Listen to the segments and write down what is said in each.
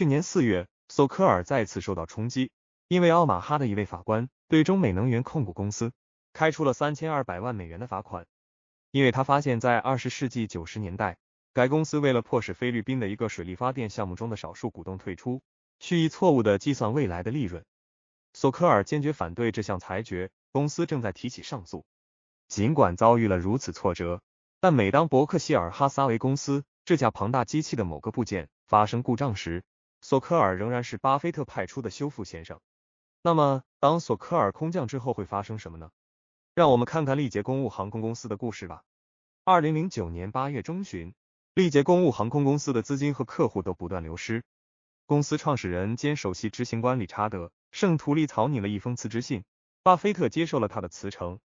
去年四月，索科尔再次受到冲击，因为奥马哈的一位法官对中美能源控股公司开出了三千二百万美元的罚款，因为他发现，在二十世纪九十年代，该公司为了迫使菲律宾的一个水利发电项目中的少数股东退出，蓄意错误的计算未来的利润。索科尔坚决反对这项裁决，公司正在提起上诉。尽管遭遇了如此挫折，但每当伯克希尔哈撒韦公司这架庞大机器的某个部件发生故障时，索科尔仍然是巴菲特派出的修复先生。那么，当索科尔空降之后会发生什么呢？让我们看看历捷公务航空公司的故事吧。二零零九年八月中旬，历捷公务航空公司的资金和客户都不断流失，公司创始人兼首席执行官理查德·圣图利草拟了一封辞职信，巴菲特接受了他的辞呈。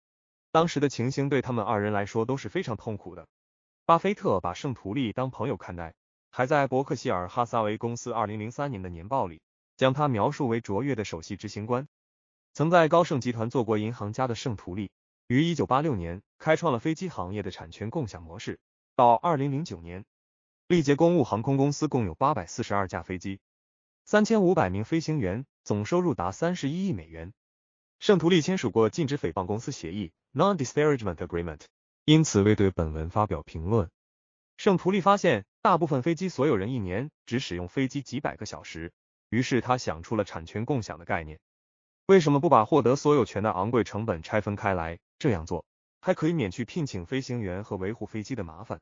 当时的情形对他们二人来说都是非常痛苦的。巴菲特把圣图利当朋友看待。还在伯克希尔哈撒韦公司二零零三年的年报里，将他描述为卓越的首席执行官。曾在高盛集团做过银行家的圣图利，于一九八六年开创了飞机行业的产权共享模式。到二零零九年，力杰公务航空公司共有八百四十二架飞机，三千五百名飞行员，总收入达三十一亿美元。圣图利签署过禁止诽谤公司协议 （Non-Disparagement Agreement），因此未对本文发表评论。圣图利发现。大部分飞机所有人一年只使用飞机几百个小时，于是他想出了产权共享的概念。为什么不把获得所有权的昂贵成本拆分开来？这样做还可以免去聘请飞行员和维护飞机的麻烦。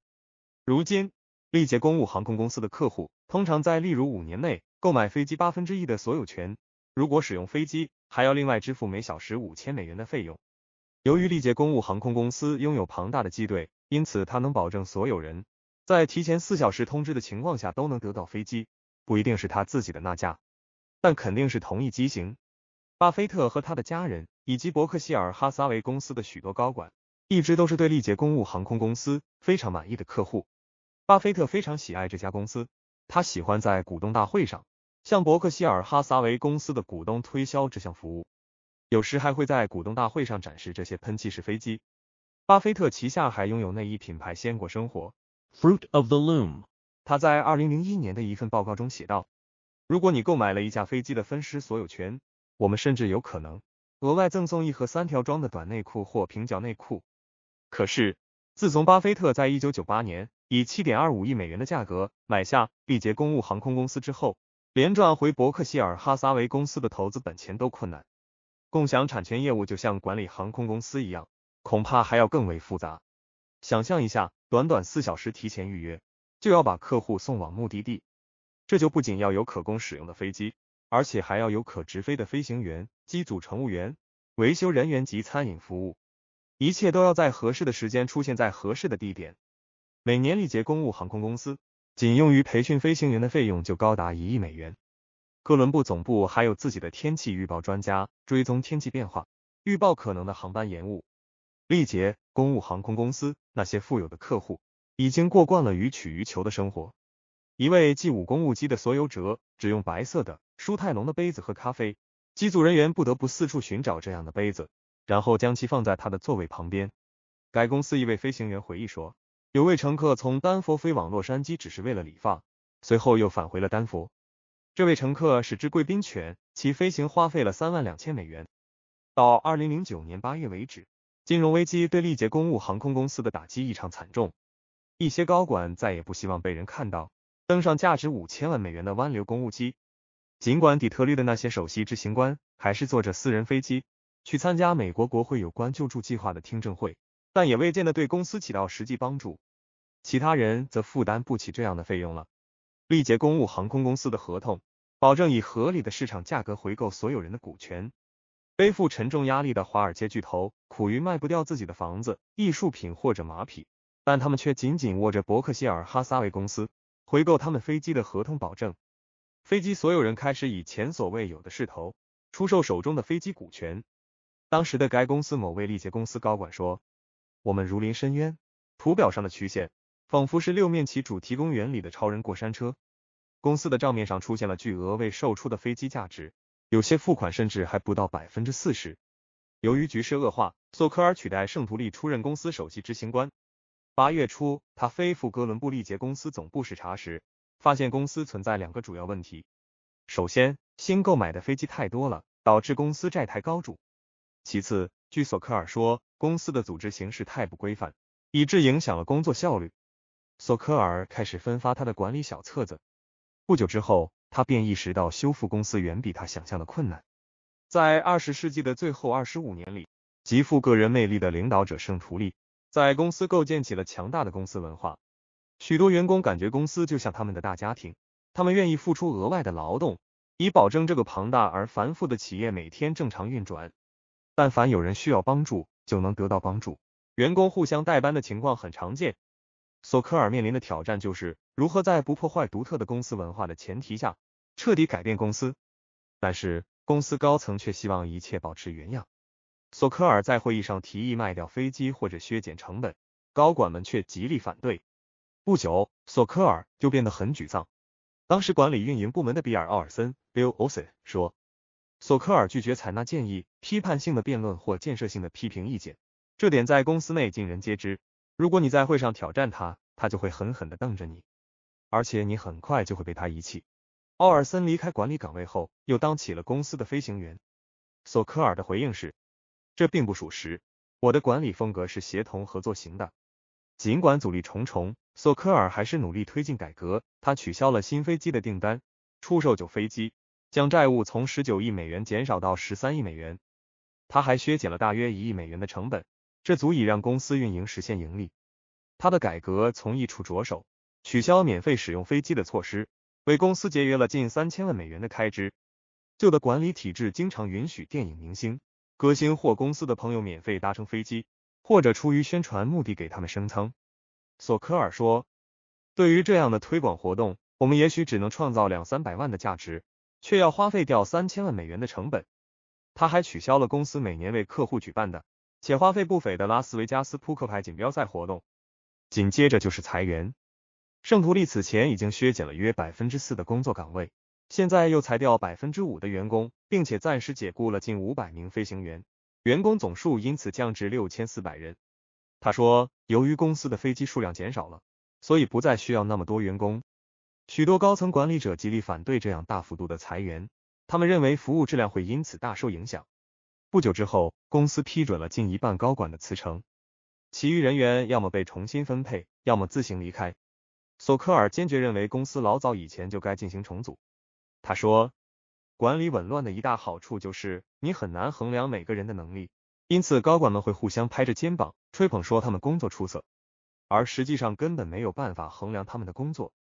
如今，历杰公务航空公司的客户通常在例如五年内购买飞机八分之一的所有权。如果使用飞机，还要另外支付每小时五千美元的费用。由于历杰公务航空公司拥有庞大的机队，因此它能保证所有人。在提前四小时通知的情况下，都能得到飞机，不一定是他自己的那架，但肯定是同一机型。巴菲特和他的家人以及伯克希尔哈撒韦公司的许多高管，一直都是对力捷公务航空公司非常满意的客户。巴菲特非常喜爱这家公司，他喜欢在股东大会上向伯克希尔哈撒韦公司的股东推销这项服务，有时还会在股东大会上展示这些喷气式飞机。巴菲特旗下还拥有内衣品牌鲜果生活。Fruit of the Loom，他在二零零一年的一份报告中写道：“如果你购买了一架飞机的分尸所有权，我们甚至有可能额外赠送一盒三条装的短内裤或平角内裤。”可是，自从巴菲特在一九九八年以七点二五亿美元的价格买下毕节公务航空公司之后，连赚回伯克希尔哈撒韦公司的投资本钱都困难。共享产权业务就像管理航空公司一样，恐怕还要更为复杂。想象一下，短短四小时提前预约，就要把客户送往目的地。这就不仅要有可供使用的飞机，而且还要有可直飞的飞行员、机组乘务员、维修人员及餐饮服务，一切都要在合适的时间出现在合适的地点。每年，历杰公务航空公司仅用于培训飞行员的费用就高达一亿美元。哥伦布总部还有自己的天气预报专家，追踪天气变化，预报可能的航班延误。力杰公务航空公司那些富有的客户已经过惯了予取予求的生活。一位 G 五公务机的所有者只用白色的舒泰龙的杯子喝咖啡，机组人员不得不四处寻找这样的杯子，然后将其放在他的座位旁边。该公司一位飞行员回忆说：“有位乘客从丹佛飞往洛杉矶，只是为了理发，随后又返回了丹佛。这位乘客是至贵宾犬，其飞行花费了三万两千美元。到二零零九年八月为止。”金融危机对历捷公务航空公司的打击异常惨重，一些高管再也不希望被人看到登上价值五千万美元的湾流公务机。尽管底特律的那些首席执行官还是坐着私人飞机去参加美国国会有关救助计划的听证会，但也未见得对公司起到实际帮助。其他人则负担不起这样的费用了。历捷公务航空公司的合同保证以合理的市场价格回购所有人的股权。背负沉重压力的华尔街巨头苦于卖不掉自己的房子、艺术品或者马匹，但他们却紧紧握着伯克希尔哈撒韦公司回购他们飞机的合同保证。飞机所有人开始以前所未有的势头出售手中的飞机股权。当时的该公司某位历届公司高管说：“我们如临深渊，图表上的曲线仿佛是六面旗主题公园里的超人过山车。”公司的账面上出现了巨额未售出的飞机价值。有些付款甚至还不到百分之四十。由于局势恶化，索科尔取代圣图利出任公司首席执行官。八月初，他飞赴哥伦布利杰公司总部视察时，发现公司存在两个主要问题：首先，新购买的飞机太多了，导致公司债台高筑；其次，据索科尔说，公司的组织形式太不规范，以致影响了工作效率。索科尔开始分发他的管理小册子。不久之后。他便意识到修复公司远比他想象的困难。在二十世纪的最后二十五年里，极富个人魅力的领导者圣图利在公司构建起了强大的公司文化。许多员工感觉公司就像他们的大家庭，他们愿意付出额外的劳动，以保证这个庞大而繁复的企业每天正常运转。但凡有人需要帮助，就能得到帮助，员工互相代班的情况很常见。索科尔面临的挑战就是如何在不破坏独特的公司文化的前提下，彻底改变公司。但是，公司高层却希望一切保持原样。索科尔在会议上提议卖掉飞机或者削减成本，高管们却极力反对。不久，索科尔就变得很沮丧。当时管理运营部门的比尔·奥尔森 （Bill Olson） 说，索科尔拒绝采纳建议、批判性的辩论或建设性的批评意见，这点在公司内尽人皆知。如果你在会上挑战他，他就会狠狠的瞪着你，而且你很快就会被他遗弃。奥尔森离开管理岗位后，又当起了公司的飞行员。索科尔的回应是：这并不属实，我的管理风格是协同合作型的。尽管阻力重重，索科尔还是努力推进改革。他取消了新飞机的订单，出售旧飞机，将债务从十九亿美元减少到十三亿美元。他还削减了大约一亿美元的成本。这足以让公司运营实现盈利。他的改革从一处着手，取消免费使用飞机的措施，为公司节约了近三千万美元的开支。旧的管理体制经常允许电影明星、歌星或公司的朋友免费搭乘飞机，或者出于宣传目的给他们升舱。索科尔说：“对于这样的推广活动，我们也许只能创造两三百万的价值，却要花费掉三千万美元的成本。”他还取消了公司每年为客户举办的。且花费不菲的拉斯维加斯扑克牌锦标赛活动，紧接着就是裁员。圣图利此前已经削减了约百分之四的工作岗位，现在又裁掉百分之五的员工，并且暂时解雇了近五百名飞行员，员工总数因此降至六千四百人。他说，由于公司的飞机数量减少了，所以不再需要那么多员工。许多高层管理者极力反对这样大幅度的裁员，他们认为服务质量会因此大受影响。不久之后，公司批准了近一半高管的辞呈，其余人员要么被重新分配，要么自行离开。索科尔坚决认为公司老早以前就该进行重组。他说：“管理紊乱的一大好处就是你很难衡量每个人的能力，因此高管们会互相拍着肩膀吹捧，说他们工作出色，而实际上根本没有办法衡量他们的工作。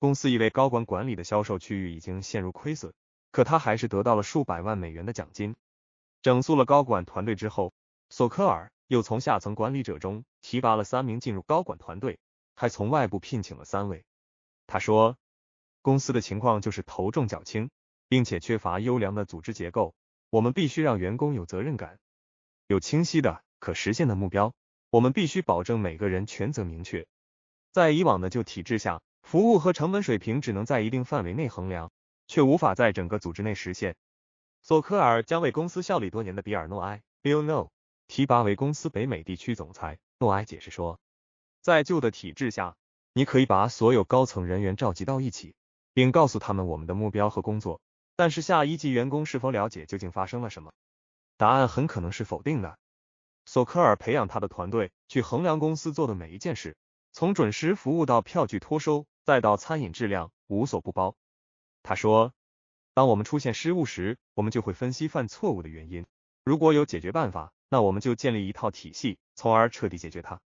公司一位高管管理的销售区域已经陷入亏损，可他还是得到了数百万美元的奖金。”整肃了高管团队之后，索科尔又从下层管理者中提拔了三名进入高管团队，还从外部聘请了三位。他说：“公司的情况就是头重脚轻，并且缺乏优良的组织结构。我们必须让员工有责任感，有清晰的可实现的目标。我们必须保证每个人权责明确。在以往的旧体制下，服务和成本水平只能在一定范围内衡量，却无法在整个组织内实现。”索科尔将为公司效力多年的比尔诺埃 （Bill n o 提拔为公司北美地区总裁。诺埃解释说，在旧的体制下，你可以把所有高层人员召集到一起，并告诉他们我们的目标和工作。但是下一级员工是否了解究竟发生了什么？答案很可能是否定的。索科尔培养他的团队去衡量公司做的每一件事，从准时服务到票据托收，再到餐饮质量，无所不包。他说。当我们出现失误时，我们就会分析犯错误的原因。如果有解决办法，那我们就建立一套体系，从而彻底解决它。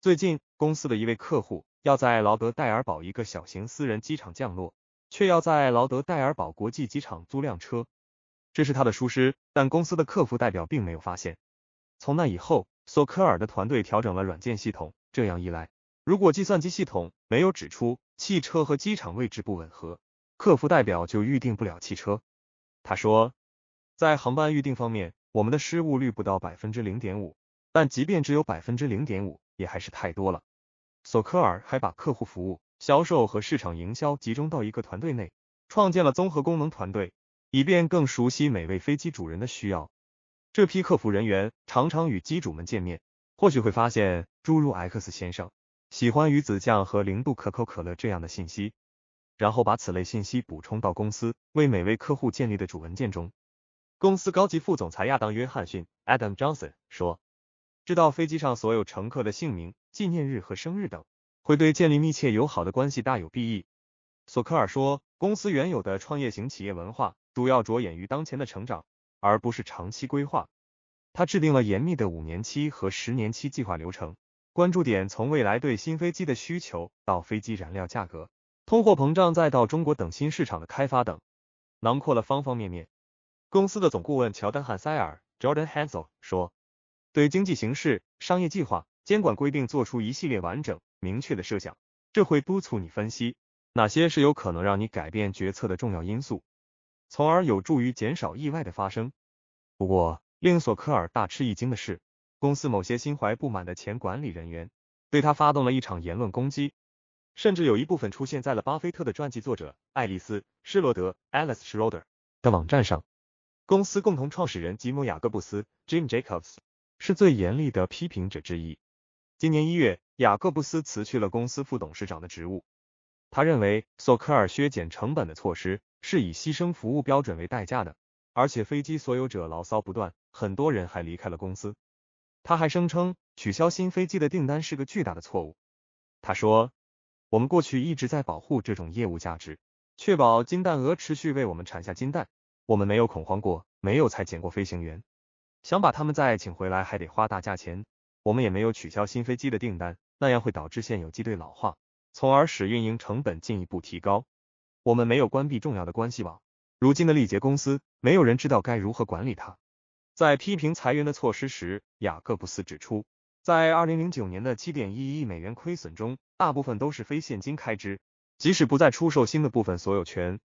最近，公司的一位客户要在劳德戴尔堡一个小型私人机场降落，却要在劳德戴尔堡国际机场租辆车，这是他的疏失，但公司的客服代表并没有发现。从那以后，索科尔的团队调整了软件系统。这样一来，如果计算机系统没有指出汽车和机场位置不吻合，客服代表就预定不了汽车。他说，在航班预订方面，我们的失误率不到百分之零点五，但即便只有百分之零点五，也还是太多了。索科尔还把客户服务、销售和市场营销集中到一个团队内，创建了综合功能团队，以便更熟悉每位飞机主人的需要。这批客服人员常常与机主们见面，或许会发现诸如 X 先生喜欢鱼子酱和零度可口可乐这样的信息。然后把此类信息补充到公司为每位客户建立的主文件中。公司高级副总裁亚当·约翰逊 （Adam Johnson） 说：“知道飞机上所有乘客的姓名、纪念日和生日等，会对建立密切友好的关系大有裨益。”索科尔说：“公司原有的创业型企业文化主要着眼于当前的成长，而不是长期规划。他制定了严密的五年期和十年期计划流程，关注点从未来对新飞机的需求到飞机燃料价格。”通货膨胀，再到中国等新市场的开发等，囊括了方方面面。公司的总顾问乔丹·汉塞尔 （Jordan Hansel） 说：“对经济形势、商业计划、监管规定做出一系列完整、明确的设想，这会督促你分析哪些是有可能让你改变决策的重要因素，从而有助于减少意外的发生。”不过，令索科尔大吃一惊的是，公司某些心怀不满的前管理人员对他发动了一场言论攻击。甚至有一部分出现在了巴菲特的传记作者爱丽丝·施罗德 （Alice Schroeder） 的网站上。公司共同创始人吉姆·雅各布斯 （Jim Jacobs） 是最严厉的批评者之一。今年一月，雅各布斯辞去了公司副董事长的职务。他认为索科尔削减成本的措施是以牺牲服务标准为代价的，而且飞机所有者牢骚不断，很多人还离开了公司。他还声称取消新飞机的订单是个巨大的错误。他说。我们过去一直在保护这种业务价值，确保金蛋鹅持续为我们产下金蛋。我们没有恐慌过，没有裁减过飞行员。想把他们再请回来，还得花大价钱。我们也没有取消新飞机的订单，那样会导致现有机队老化，从而使运营成本进一步提高。我们没有关闭重要的关系网。如今的力捷公司，没有人知道该如何管理它。在批评裁员的措施时，雅各布斯指出，在二零零九年的七点一亿美元亏损中。大部分都是非现金开支，即使不再出售新的部分所有权，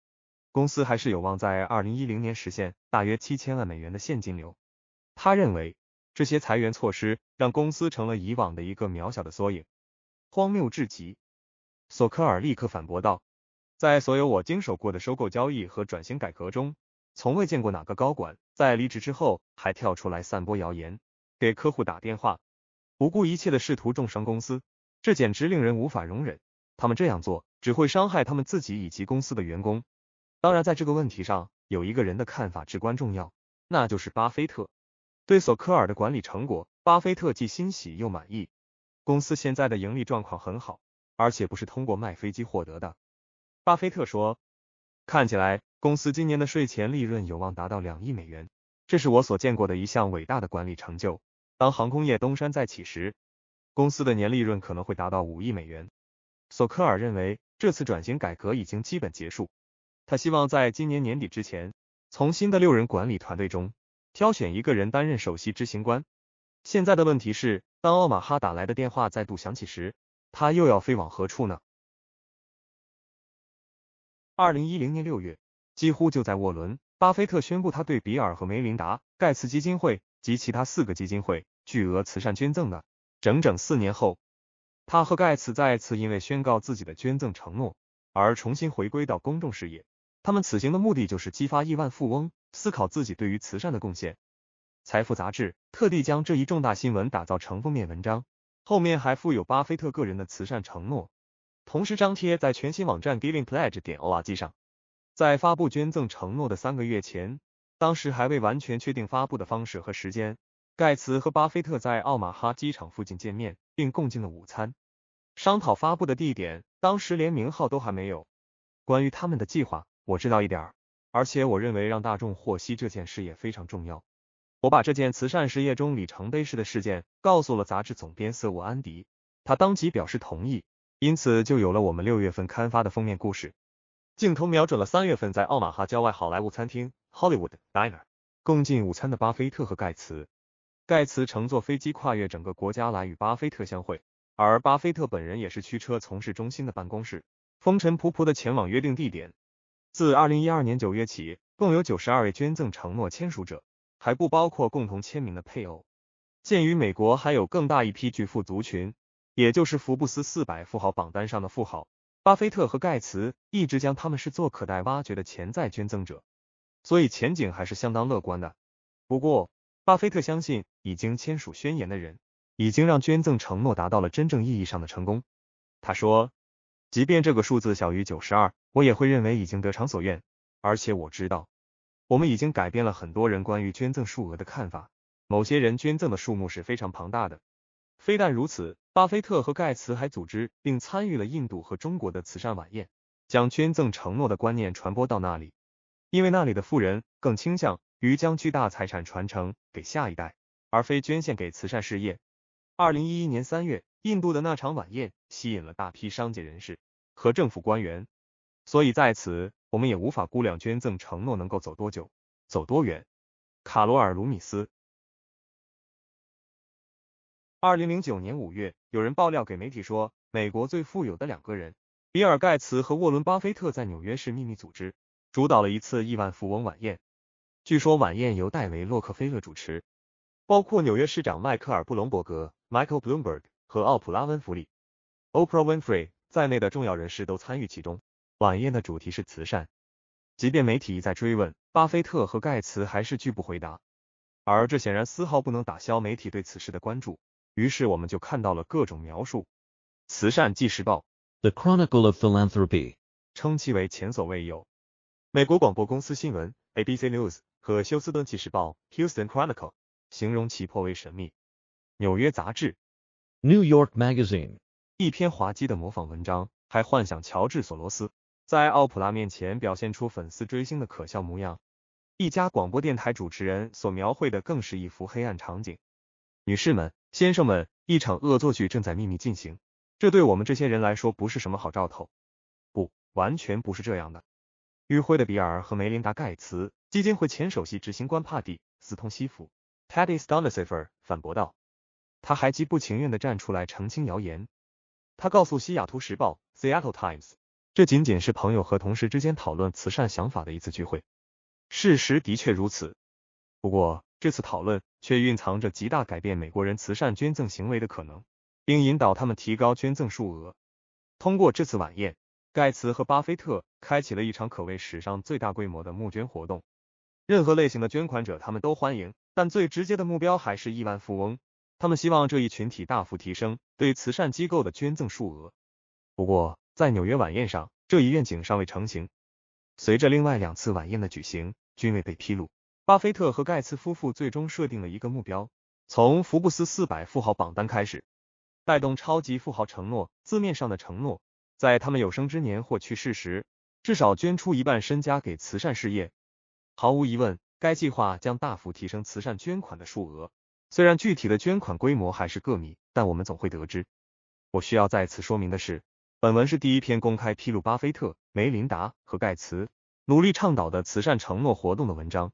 公司还是有望在二零一零年实现大约七千万美元的现金流。他认为这些裁员措施让公司成了以往的一个渺小的缩影，荒谬至极。索科尔立刻反驳道：“在所有我经手过的收购交易和转型改革中，从未见过哪个高管在离职之后还跳出来散播谣言，给客户打电话，不顾一切的试图重伤公司。”这简直令人无法容忍。他们这样做只会伤害他们自己以及公司的员工。当然，在这个问题上，有一个人的看法至关重要，那就是巴菲特。对索科尔的管理成果，巴菲特既欣喜又满意。公司现在的盈利状况很好，而且不是通过卖飞机获得的。巴菲特说：“看起来，公司今年的税前利润有望达到两亿美元。这是我所见过的一项伟大的管理成就。当航空业东山再起时。”公司的年利润可能会达到五亿美元。索科尔认为这次转型改革已经基本结束。他希望在今年年底之前，从新的六人管理团队中挑选一个人担任首席执行官。现在的问题是，当奥马哈打来的电话再度响起时，他又要飞往何处呢？二零一零年六月，几乎就在沃伦·巴菲特宣布他对比尔和梅琳达·盖茨基金会及其他四个基金会巨额慈善捐赠的。整整四年后，他和盖茨再次因为宣告自己的捐赠承诺而重新回归到公众视野。他们此行的目的就是激发亿万富翁思考自己对于慈善的贡献。财富杂志特地将这一重大新闻打造成封面文章，后面还附有巴菲特个人的慈善承诺，同时张贴在全新网站 GivingPledge 点 org 上。在发布捐赠承诺的三个月前，当时还未完全确定发布的方式和时间。盖茨和巴菲特在奥马哈机场附近见面，并共进了午餐，商讨发布的地点。当时连名号都还没有。关于他们的计划，我知道一点儿，而且我认为让大众获悉这件事也非常重要。我把这件慈善事业中里程碑式的事件告诉了杂志总编瑟沃安迪，他当即表示同意，因此就有了我们六月份刊发的封面故事。镜头瞄准了三月份在奥马哈郊外好莱坞餐厅 （Hollywood Diner） 共进午餐的巴菲特和盖茨。盖茨乘坐飞机跨越整个国家来与巴菲特相会，而巴菲特本人也是驱车从市中心的办公室，风尘仆仆的前往约定地点。自二零一二年九月起，共有九十二位捐赠承诺签署者，还不包括共同签名的配偶。鉴于美国还有更大一批巨富族群，也就是福布斯四百富豪榜单上的富豪，巴菲特和盖茨一直将他们是做可待挖掘的潜在捐赠者，所以前景还是相当乐观的。不过，巴菲特相信，已经签署宣言的人已经让捐赠承诺达到了真正意义上的成功。他说：“即便这个数字小于九十二，我也会认为已经得偿所愿。而且我知道，我们已经改变了很多人关于捐赠数额的看法。某些人捐赠的数目是非常庞大的。非但如此，巴菲特和盖茨还组织并参与了印度和中国的慈善晚宴，将捐赠承诺的观念传播到那里，因为那里的富人更倾向。”于将巨大财产传承给下一代，而非捐献给慈善事业。二零一一年三月，印度的那场晚宴吸引了大批商界人士和政府官员，所以在此我们也无法估量捐赠承诺能够走多久，走多远。卡罗尔·卢米斯。二零零九年五月，有人爆料给媒体说，美国最富有的两个人，比尔·盖茨和沃伦·巴菲特，在纽约市秘密组织，主导了一次亿万富翁晚宴。据说晚宴由戴维洛克菲勒主持，包括纽约市长迈克尔布隆伯格 （Michael Bloomberg） 和奥普拉温弗里 （Oprah Winfrey） 在内的重要人士都参与其中。晚宴的主题是慈善，即便媒体一再追问，巴菲特和盖茨还是拒不回答。而这显然丝毫不能打消媒体对此事的关注，于是我们就看到了各种描述：《慈善纪事报》（The Chronicle of Philanthropy） 称其为前所未有。美国广播公司新闻 （ABC News） 和《休斯敦纪事报》（Houston Chronicle） 形容其颇为神秘，《纽约杂志》（New York Magazine） 一篇滑稽的模仿文章，还幻想乔治·索罗斯在奥普拉面前表现出粉丝追星的可笑模样。一家广播电台主持人所描绘的更是一幅黑暗场景：女士们、先生们，一场恶作剧正在秘密进行，这对我们这些人来说不是什么好兆头。不，完全不是这样的。与会的比尔和梅琳达·盖茨。基金会前首席执行官帕蒂·斯通西弗 （Patty s t o n i s i p h e r 反驳道：“他还极不情愿地站出来澄清谣言。他告诉《西雅图时报》（Seattle Times）：“ 这仅仅是朋友和同事之间讨论慈善想法的一次聚会。事实的确如此，不过这次讨论却蕴藏着极大改变美国人慈善捐赠行为的可能，并引导他们提高捐赠数额。通过这次晚宴，盖茨和巴菲特开启了一场可谓史上最大规模的募捐活动。”任何类型的捐款者，他们都欢迎，但最直接的目标还是亿万富翁。他们希望这一群体大幅提升对慈善机构的捐赠数额。不过，在纽约晚宴上，这一愿景尚未成型。随着另外两次晚宴的举行，均未被披露。巴菲特和盖茨夫妇最终设定了一个目标：从福布斯四百富豪榜单开始，带动超级富豪承诺，字面上的承诺，在他们有生之年或去世时，至少捐出一半身家给慈善事业。毫无疑问，该计划将大幅提升慈善捐款的数额。虽然具体的捐款规模还是个谜，但我们总会得知。我需要再次说明的是，本文是第一篇公开披露巴菲特、梅琳达和盖茨努力倡导的慈善承诺活动的文章。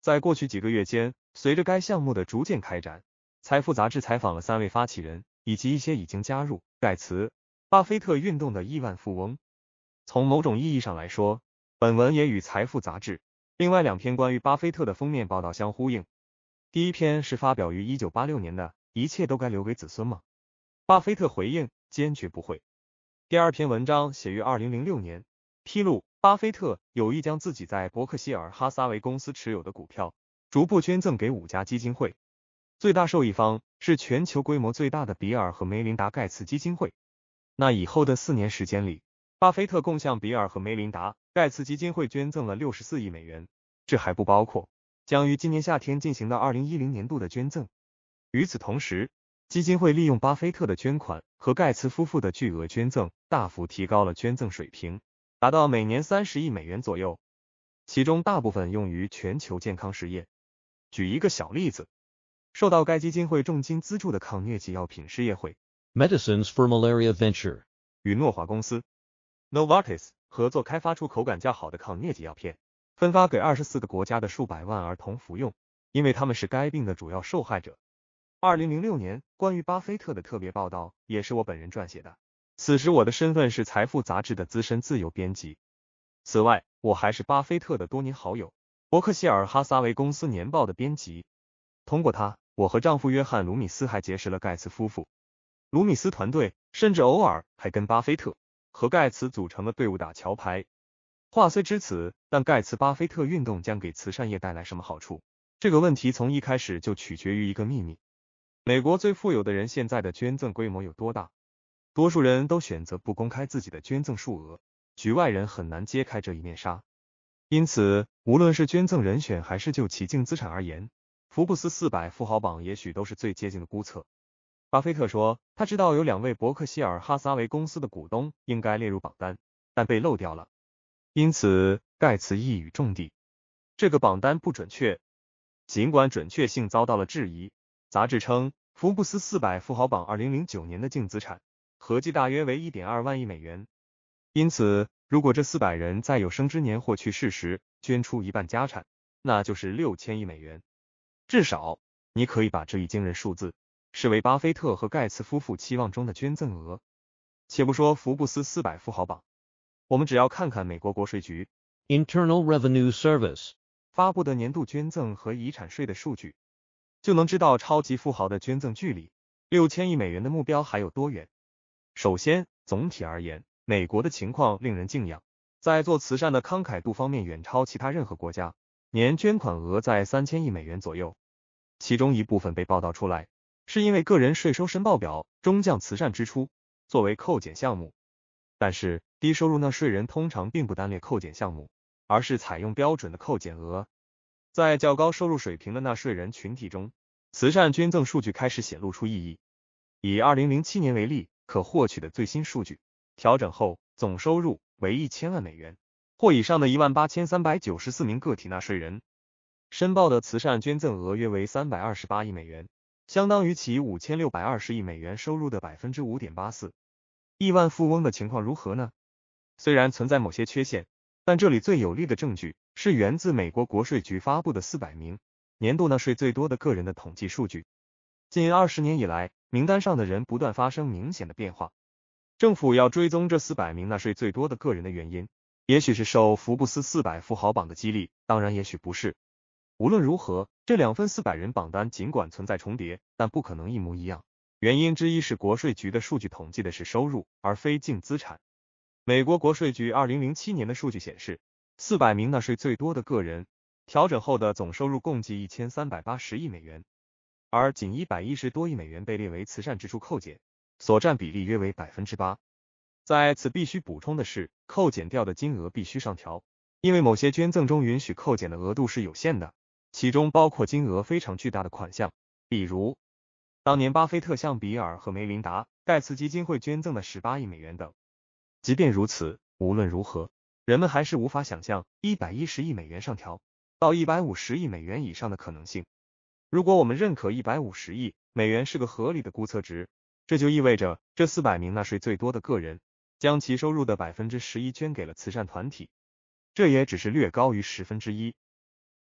在过去几个月间，随着该项目的逐渐开展，财富杂志采访了三位发起人以及一些已经加入盖茨、巴菲特运动的亿万富翁。从某种意义上来说，本文也与财富杂志。另外两篇关于巴菲特的封面报道相呼应。第一篇是发表于一九八六年的一切都该留给子孙吗？巴菲特回应：坚决不会。第二篇文章写于二零零六年，披露巴菲特有意将自己在伯克希尔哈撒韦公司持有的股票逐步捐赠给五家基金会，最大受益方是全球规模最大的比尔和梅琳达盖茨基金会。那以后的四年时间里。巴菲特共向比尔和梅琳达·盖茨基金会捐赠了六十四亿美元，这还不包括将于今年夏天进行的二零一零年度的捐赠。与此同时，基金会利用巴菲特的捐款和盖茨夫妇的巨额捐赠，大幅提高了捐赠水平，达到每年三十亿美元左右，其中大部分用于全球健康事业。举一个小例子，受到该基金会重金资助的抗疟疾药品事业会 （Medicines for Malaria Venture） 与诺华公司。Novartis 合作开发出口感较好的抗疟疾药片，分发给二十四个国家的数百万儿童服用，因为他们是该病的主要受害者。二零零六年关于巴菲特的特别报道也是我本人撰写的。此时我的身份是《财富》杂志的资深自由编辑。此外，我还是巴菲特的多年好友，伯克希尔哈撒韦公司年报的编辑。通过他，我和丈夫约翰·卢米斯还结识了盖茨夫妇。卢米斯团队甚至偶尔还跟巴菲特。和盖茨组成的队伍打桥牌。话虽至此，但盖茨巴菲特运动将给慈善业带来什么好处？这个问题从一开始就取决于一个秘密：美国最富有的人现在的捐赠规模有多大？多数人都选择不公开自己的捐赠数额，局外人很难揭开这一面纱。因此，无论是捐赠人选，还是就其净资产而言，福布斯四百富豪榜也许都是最接近的估测。巴菲特说，他知道有两位伯克希尔哈撒韦公司的股东应该列入榜单，但被漏掉了。因此，盖茨一语中的，这个榜单不准确。尽管准确性遭到了质疑，杂志称，福布斯四百富豪榜二零零九年的净资产合计大约为一点二万亿美元。因此，如果这四百人在有生之年或去世时捐出一半家产，那就是六千亿美元。至少，你可以把这一惊人数字。视为巴菲特和盖茨夫妇期望中的捐赠额。且不说福布斯四百富豪榜，我们只要看看美国国税局 Internal Revenue Service 发布的年度捐赠和遗产税的数据，就能知道超级富豪的捐赠距离六千亿美元的目标还有多远。首先，总体而言，美国的情况令人敬仰，在做慈善的慷慨度方面远超其他任何国家，年捐款额在三千亿美元左右，其中一部分被报道出来。是因为个人税收申报表中将慈善支出作为扣减项目，但是低收入纳税人通常并不单列扣减项目，而是采用标准的扣减额。在较高收入水平的纳税人群体中，慈善捐赠数据开始显露出意义。以二零零七年为例，可获取的最新数据调整后总收入为一千万美元或以上的一万八千三百九十四名个体纳税人申报的慈善捐赠额约为三百二十八亿美元。相当于其五千六百二十亿美元收入的百分之五点八四。亿万富翁的情况如何呢？虽然存在某些缺陷，但这里最有力的证据是源自美国国税局发布的四百名年度纳税最多的个人的统计数据。近二十年以来，名单上的人不断发生明显的变化。政府要追踪这四百名纳税最多的个人的原因，也许是受福布斯四百富豪榜的激励，当然也许不是。无论如何，这两份四百人榜单尽管存在重叠，但不可能一模一样。原因之一是国税局的数据统计的是收入，而非净资产。美国国税局二零零七年的数据显示，四百名纳税最多的个人调整后的总收入共计一千三百八十亿美元，而仅一百一十多亿美元被列为慈善支出扣减，所占比例约为百分之八。在此必须补充的是，扣减掉的金额必须上调，因为某些捐赠中允许扣减的额度是有限的。其中包括金额非常巨大的款项，比如当年巴菲特向比尔和梅琳达·盖茨基金会捐赠的十八亿美元等。即便如此，无论如何，人们还是无法想象一百一十亿美元上调到一百五十亿美元以上的可能性。如果我们认可一百五十亿美元是个合理的估测值，这就意味着这四百名纳税最多的个人将其收入的百分之十一捐给了慈善团体，这也只是略高于十分之一。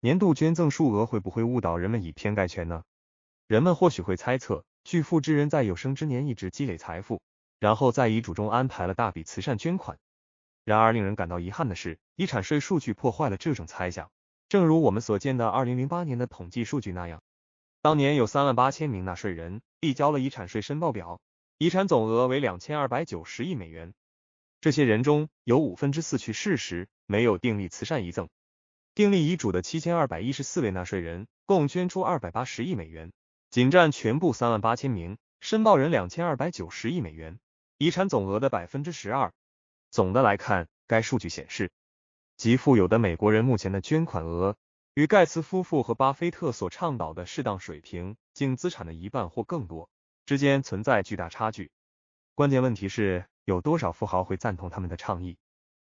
年度捐赠数额会不会误导人们以偏概全呢？人们或许会猜测，巨富之人在有生之年一直积累财富，然后在遗嘱中安排了大笔慈善捐款。然而令人感到遗憾的是，遗产税数据破坏了这种猜想。正如我们所见的2008年的统计数据那样，当年有38,000名纳税人递交了遗产税申报表，遗产总额为2,290亿美元。这些人中有五分之四去世时没有订立慈善遗赠。订立遗嘱的七千二百一十四位纳税人共捐出二百八十亿美元，仅占全部三万八千名申报人两千二百九十亿美元遗产总额的百分之十二。总的来看，该数据显示，极富有的美国人目前的捐款额与盖茨夫妇和巴菲特所倡导的适当水平（净资产的一半或更多）之间存在巨大差距。关键问题是，有多少富豪会赞同他们的倡议？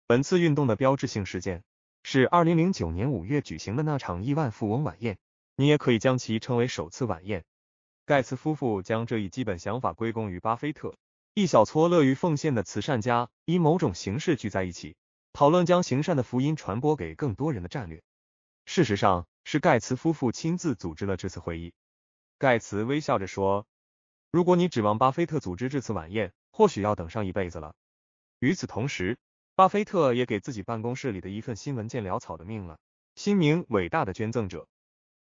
本次运动的标志性事件。是二零零九年五月举行的那场亿万富翁晚宴，你也可以将其称为首次晚宴。盖茨夫妇将这一基本想法归功于巴菲特，一小撮乐于奉献的慈善家以某种形式聚在一起，讨论将行善的福音传播给更多人的战略。事实上，是盖茨夫妇亲自组织了这次会议。盖茨微笑着说：“如果你指望巴菲特组织这次晚宴，或许要等上一辈子了。”与此同时，巴菲特也给自己办公室里的一份新文件潦草的命了新名“伟大的捐赠者”。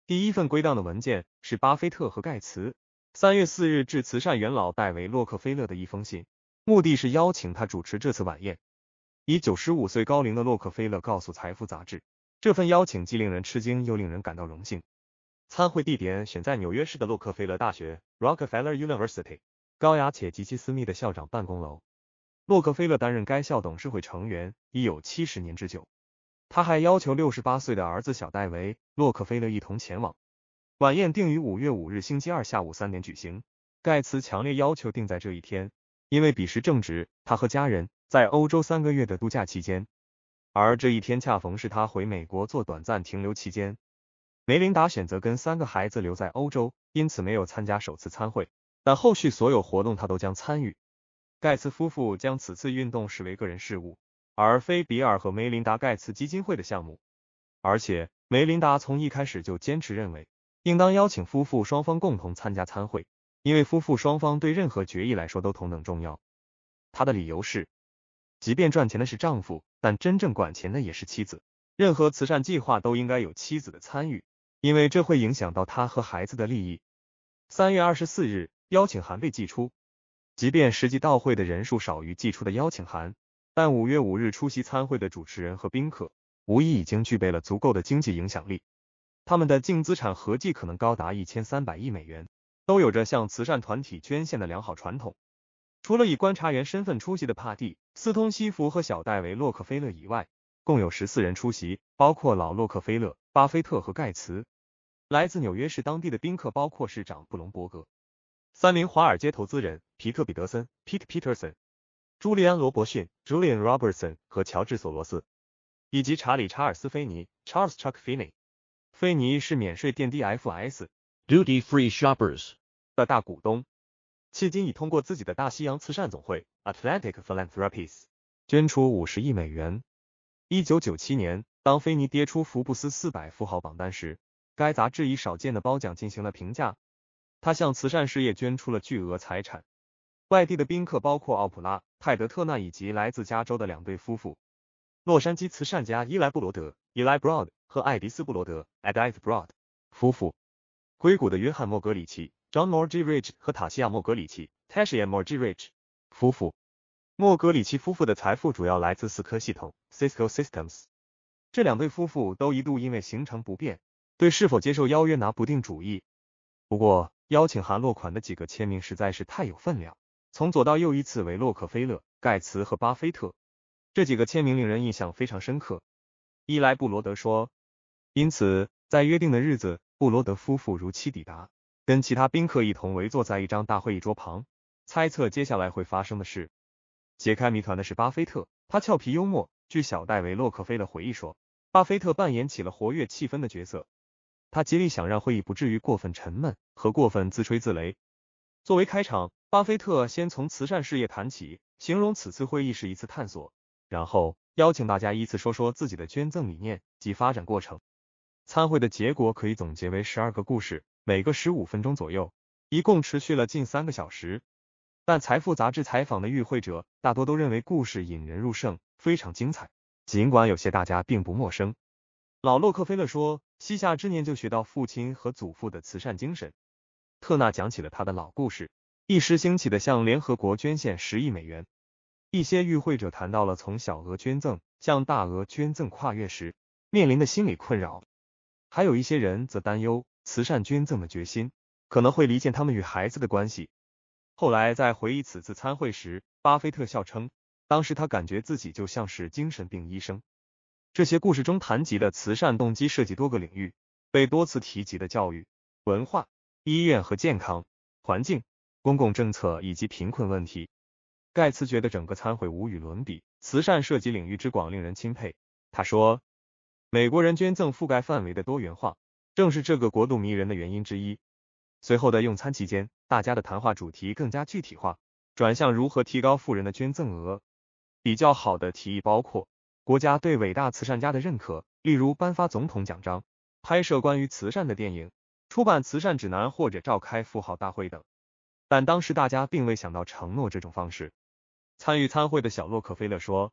第一份归档的文件是巴菲特和盖茨三月四日至慈善元老戴维洛克菲勒的一封信，目的是邀请他主持这次晚宴。以九十五岁高龄的洛克菲勒告诉《财富》杂志，这份邀请既令人吃惊又令人感到荣幸。参会地点选在纽约市的洛克菲勒大学 （Rockefeller University） 高雅且极其私密的校长办公楼。洛克菲勒担任该校董事会成员已有七十年之久，他还要求68岁的儿子小戴维·洛克菲勒一同前往。晚宴定于5月5日星期二下午三点举行，盖茨强烈要求定在这一天，因为彼时正值他和家人在欧洲三个月的度假期间，而这一天恰逢是他回美国做短暂停留期间。梅琳达选择跟三个孩子留在欧洲，因此没有参加首次参会，但后续所有活动他都将参与。盖茨夫妇将此次运动视为个人事务，而非比尔和梅琳达·盖茨基金会的项目。而且，梅琳达从一开始就坚持认为，应当邀请夫妇双方共同参加参会，因为夫妇双方对任何决议来说都同等重要。他的理由是，即便赚钱的是丈夫，但真正管钱的也是妻子。任何慈善计划都应该有妻子的参与，因为这会影响到他和孩子的利益。三月二十四日，邀请函被寄出。即便实际到会的人数少于寄出的邀请函，但五月五日出席参会的主持人和宾客，无疑已经具备了足够的经济影响力。他们的净资产合计可能高达一千三百亿美元，都有着向慈善团体捐献的良好传统。除了以观察员身份出席的帕蒂·斯通西弗和小戴维·洛克菲勒以外，共有十四人出席，包括老洛克菲勒、巴菲特和盖茨。来自纽约市当地的宾客包括市长布隆伯格。三菱华尔街投资人皮特彼得森 （Pete Peterson）、朱利安罗伯逊 （Julian Robertson） 和乔治索罗斯，以及查理查尔斯菲尼 （Charles Chuck Finney），菲尼是免税店 DFS（Duty Free Shoppers） 的大股东。迄今已通过自己的大西洋慈善总会 （Atlantic Philanthropies） 捐出五十亿美元。一九九七年，当菲尼跌出《福布斯》四百富豪榜单时，该杂志以少见的褒奖进行了评价。他向慈善事业捐出了巨额财产。外地的宾客包括奥普拉、泰德特纳以及来自加州的两对夫妇——洛杉矶慈善家伊莱布罗德 （Eli Broad） 和艾迪斯布罗德 （Edith Broad） 夫妇，硅谷的约翰莫格里奇 （John m o r g e r i c h 和塔西亚莫格里奇 （Tashia m o r g e r i c h 夫妇。莫格里奇夫妇的财富主要来自思科系统 （Cisco Systems）。这两对夫妇都一度因为行程不便，对是否接受邀约拿不定主意。不过，邀请函落款的几个签名实在是太有分量，从左到右依次为洛克菲勒、盖茨和巴菲特。这几个签名令人印象非常深刻。伊莱布罗德说：“因此，在约定的日子，布罗德夫妇如期抵达，跟其他宾客一同围坐在一张大会议桌旁，猜测接下来会发生的事。”解开谜团的是巴菲特，他俏皮幽默。据小戴维洛克菲勒回忆说，巴菲特扮演起了活跃气氛的角色。他极力想让会议不至于过分沉闷和过分自吹自擂。作为开场，巴菲特先从慈善事业谈起，形容此次会议是一次探索，然后邀请大家依次说说自己的捐赠理念及发展过程。参会的结果可以总结为十二个故事，每个十五分钟左右，一共持续了近三个小时。但《财富》杂志采访的与会者大多都认为故事引人入胜，非常精彩。尽管有些大家并不陌生。老洛克菲勒说：“膝下之年就学到父亲和祖父的慈善精神。”特纳讲起了他的老故事，一时兴起的向联合国捐献十亿美元。一些与会者谈到了从小额捐赠向大额捐赠跨越时面临的心理困扰，还有一些人则担忧慈善捐赠的决心可能会离间他们与孩子的关系。后来在回忆此次参会时，巴菲特笑称：“当时他感觉自己就像是精神病医生。”这些故事中谈及的慈善动机涉及多个领域，被多次提及的教育、文化、医院和健康、环境、公共政策以及贫困问题。盖茨觉得整个参会无与伦比，慈善涉及领域之广令人钦佩。他说：“美国人捐赠覆盖范围的多元化，正是这个国度迷人的原因之一。”随后的用餐期间，大家的谈话主题更加具体化，转向如何提高富人的捐赠额。比较好的提议包括。国家对伟大慈善家的认可，例如颁发总统奖章、拍摄关于慈善的电影、出版慈善指南或者召开富豪大会等。但当时大家并未想到承诺这种方式。参与参会的小洛克菲勒说：“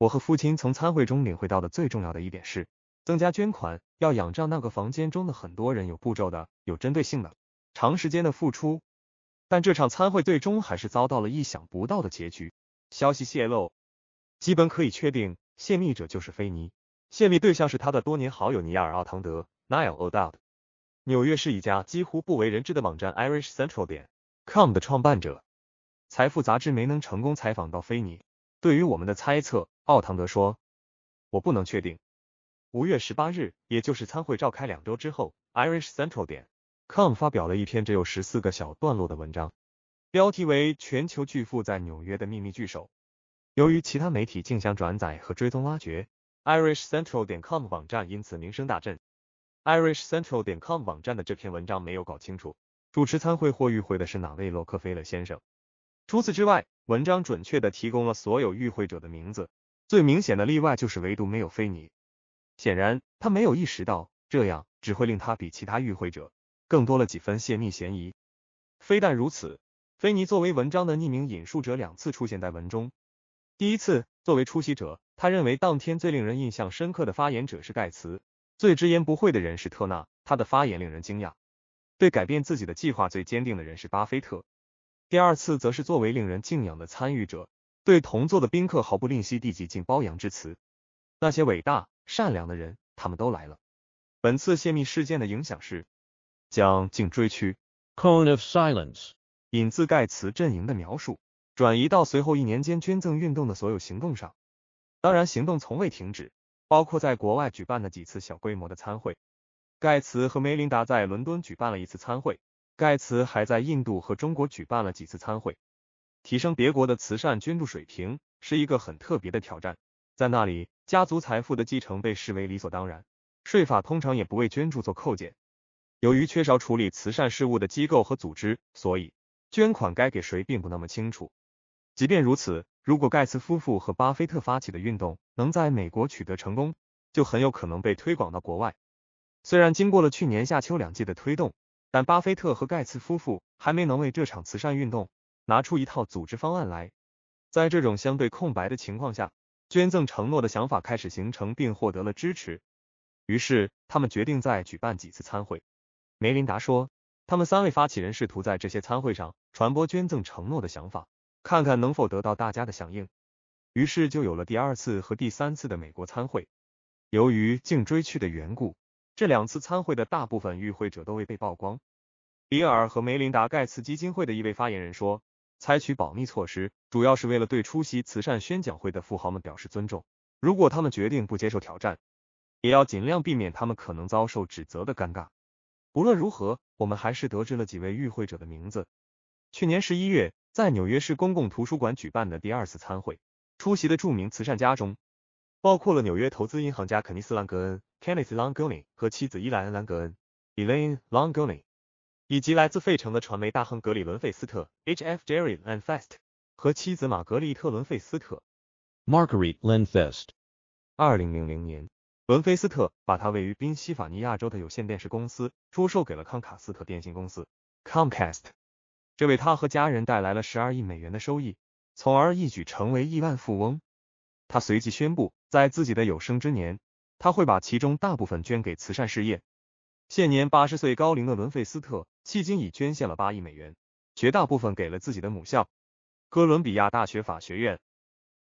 我和父亲从参会中领会到的最重要的一点是，增加捐款要仰仗那个房间中的很多人，有步骤的、有针对性的、长时间的付出。”但这场参会最终还是遭到了意想不到的结局。消息泄露，基本可以确定。泄密者就是菲尼，泄密对象是他的多年好友尼尔·奥唐德 （Niall o d o w d 纽约是一家几乎不为人知的网站 IrishCentral.com 点的创办者。财富杂志没能成功采访到菲尼，对于我们的猜测，奥唐德说：“我不能确定。”五月十八日，也就是参会召开两周之后，IrishCentral.com 点发表了一篇只有十四个小段落的文章，标题为《全球巨富在纽约的秘密聚首》。由于其他媒体竞相转载和追踪挖掘，Irish Central 点 com 网站因此名声大振。Irish Central 点 com 网站的这篇文章没有搞清楚主持参会或与会的是哪位洛克菲勒先生。除此之外，文章准确的提供了所有与会者的名字，最明显的例外就是唯独没有菲尼。显然，他没有意识到这样只会令他比其他与会者更多了几分泄密嫌疑。非但如此，菲尼作为文章的匿名引述者两次出现在文中。第一次作为出席者，他认为当天最令人印象深刻的发言者是盖茨，最直言不讳的人是特纳，他的发言令人惊讶。对改变自己的计划最坚定的人是巴菲特。第二次则是作为令人敬仰的参与者，对同座的宾客毫不吝惜地挤敬褒扬之词。那些伟大善良的人，他们都来了。本次泄密事件的影响是将颈椎区 （cone of silence），引自盖茨阵营的描述。转移到随后一年间捐赠运动的所有行动上，当然行动从未停止，包括在国外举办的几次小规模的参会。盖茨和梅琳达在伦敦举办了一次参会，盖茨还在印度和中国举办了几次参会。提升别国的慈善捐助水平是一个很特别的挑战，在那里，家族财富的继承被视为理所当然，税法通常也不为捐助做扣减。由于缺少处理慈善事务的机构和组织，所以捐款该给谁并不那么清楚。即便如此，如果盖茨夫妇和巴菲特发起的运动能在美国取得成功，就很有可能被推广到国外。虽然经过了去年夏秋两季的推动，但巴菲特和盖茨夫妇还没能为这场慈善运动拿出一套组织方案来。在这种相对空白的情况下，捐赠承诺的想法开始形成并获得了支持。于是，他们决定再举办几次参会。梅琳达说：“他们三位发起人试图在这些参会上传播捐赠承诺的想法。”看看能否得到大家的响应，于是就有了第二次和第三次的美国参会。由于竞追去的缘故，这两次参会的大部分与会者都未被曝光。比尔和梅琳达·盖茨基金会的一位发言人说：“采取保密措施，主要是为了对出席慈善宣讲会的富豪们表示尊重。如果他们决定不接受挑战，也要尽量避免他们可能遭受指责的尴尬。不论如何，我们还是得知了几位与会者的名字。去年十一月。”在纽约市公共图书馆举办的第二次参会，出席的著名慈善家中，包括了纽约投资银行家肯尼斯·兰格恩 （Kenneth l a n g o n i 和妻子伊莱恩·兰格恩 e l a i n e l a n g o n i 以及来自费城的传媒大亨格里伦·费斯特 （H. F. Jerry Lenfest） 和妻子玛格丽特·伦费斯特 （Marguerite Lenfest）。2000年，伦费斯特把他位于宾夕法尼亚州的有线电视公司出售给了康卡斯特电信公司 （Comcast）。这为他和家人带来了十二亿美元的收益，从而一举成为亿万富翁。他随即宣布，在自己的有生之年，他会把其中大部分捐给慈善事业。现年八十岁高龄的伦费斯特，迄今已捐献了八亿美元，绝大部分给了自己的母校——哥伦比亚大学法学院、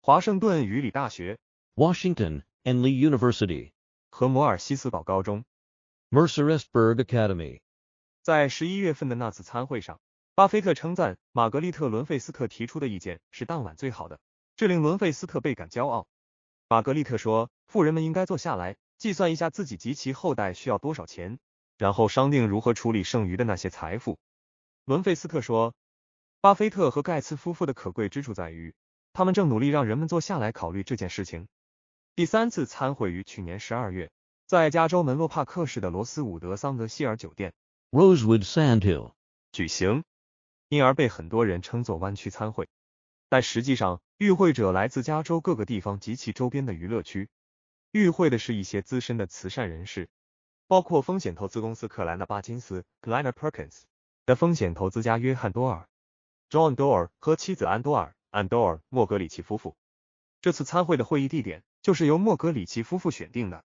华盛顿与里大学 （Washington and Lee University） 和摩尔西斯堡高中 （Mercersburg Academy）。在十一月份的那次参会上。巴菲特称赞玛格丽特·伦费斯特提出的意见是当晚最好的，这令伦费斯特倍感骄傲。玛格丽特说：“富人们应该坐下来计算一下自己及其后代需要多少钱，然后商定如何处理剩余的那些财富。”伦费斯特说：“巴菲特和盖茨夫妇的可贵之处在于，他们正努力让人们坐下来考虑这件事情。”第三次参会于去年十二月，在加州门洛帕克市的罗斯伍德桑德希尔酒店 （Rosewood Sandhill） 举行。因而被很多人称作湾区参会，但实际上与会者来自加州各个地方及其周边的娱乐区。与会的是一些资深的慈善人士，包括风险投资公司克兰纳巴金斯 k l a n e 斯 Perkins） 的风险投资家约翰多尔 （John Dor） 和妻子安多尔 （Andor） 莫格里奇夫妇。这次参会的会议地点就是由莫格里奇夫妇选定的。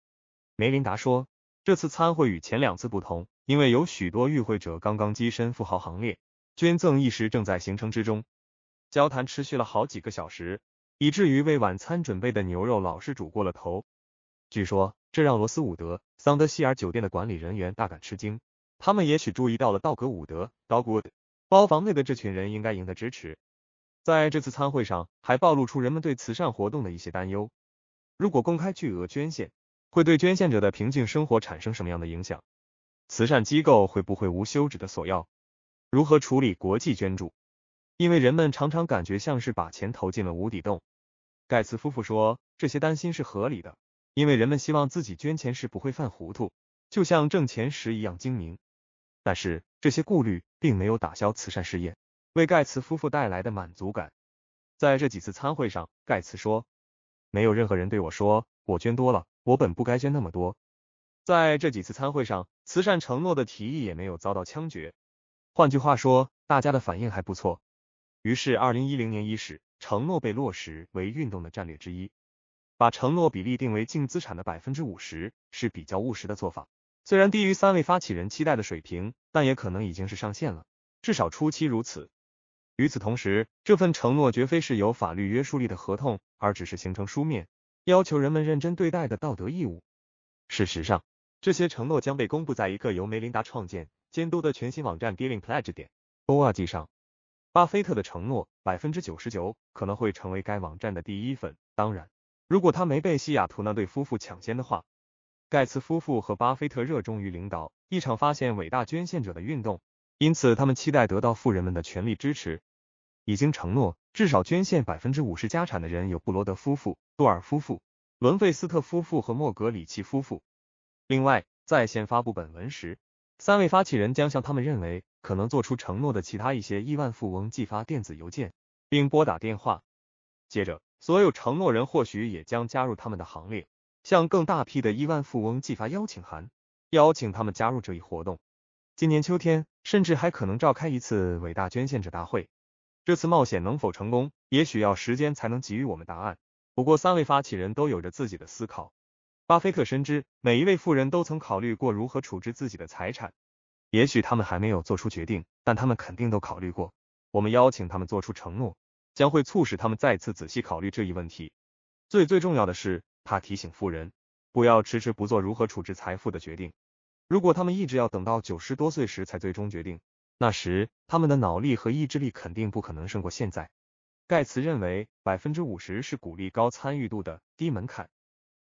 梅琳达说，这次参会与前两次不同，因为有许多与会者刚刚跻身富豪行列。捐赠意识正在形成之中。交谈持续了好几个小时，以至于为晚餐准备的牛肉老是煮过了头。据说这让罗斯伍德桑德希尔酒店的管理人员大感吃惊。他们也许注意到了道格伍德 （Dogwood） 包房内的这群人应该赢得支持。在这次餐会上，还暴露出人们对慈善活动的一些担忧：如果公开巨额捐献，会对捐献者的平静生活产生什么样的影响？慈善机构会不会无休止的索要？如何处理国际捐助？因为人们常常感觉像是把钱投进了无底洞。盖茨夫妇说，这些担心是合理的，因为人们希望自己捐钱时不会犯糊涂，就像挣钱时一样精明。但是这些顾虑并没有打消慈善事业为盖茨夫妇带来的满足感。在这几次参会上，盖茨说，没有任何人对我说我捐多了，我本不该捐那么多。在这几次参会上，慈善承诺的提议也没有遭到枪决。换句话说，大家的反应还不错。于是，二零一零年伊始，承诺被落实为运动的战略之一，把承诺比例定为净资产的百分之五十是比较务实的做法。虽然低于三位发起人期待的水平，但也可能已经是上限了，至少初期如此。与此同时，这份承诺绝非是有法律约束力的合同，而只是形成书面、要求人们认真对待的道德义务。事实上，这些承诺将被公布在一个由梅琳达创建。监督的全新网站 Giving Pledge 点 O R G 上，巴菲特的承诺百分之九十九可能会成为该网站的第一份。当然，如果他没被西雅图那对夫妇抢先的话。盖茨夫妇和巴菲特热衷于领导一场发现伟大捐献者的运动，因此他们期待得到富人们的全力支持。已经承诺至少捐献百分之五十家产的人有布罗德夫妇、杜尔夫妇、伦费斯特夫妇和莫格里奇夫妇。另外，在线发布本文时。三位发起人将向他们认为可能做出承诺的其他一些亿万富翁寄发电子邮件，并拨打电话。接着，所有承诺人或许也将加入他们的行列，向更大批的亿万富翁寄发邀请函，邀请他们加入这一活动。今年秋天，甚至还可能召开一次伟大捐献者大会。这次冒险能否成功，也许要时间才能给予我们答案。不过，三位发起人都有着自己的思考。巴菲特深知，每一位富人都曾考虑过如何处置自己的财产。也许他们还没有做出决定，但他们肯定都考虑过。我们邀请他们做出承诺，将会促使他们再次仔细考虑这一问题。最最重要的是，他提醒富人不要迟迟不做如何处置财富的决定。如果他们一直要等到九十多岁时才最终决定，那时他们的脑力和意志力肯定不可能胜过现在。盖茨认为，百分之五十是鼓励高参与度的低门槛。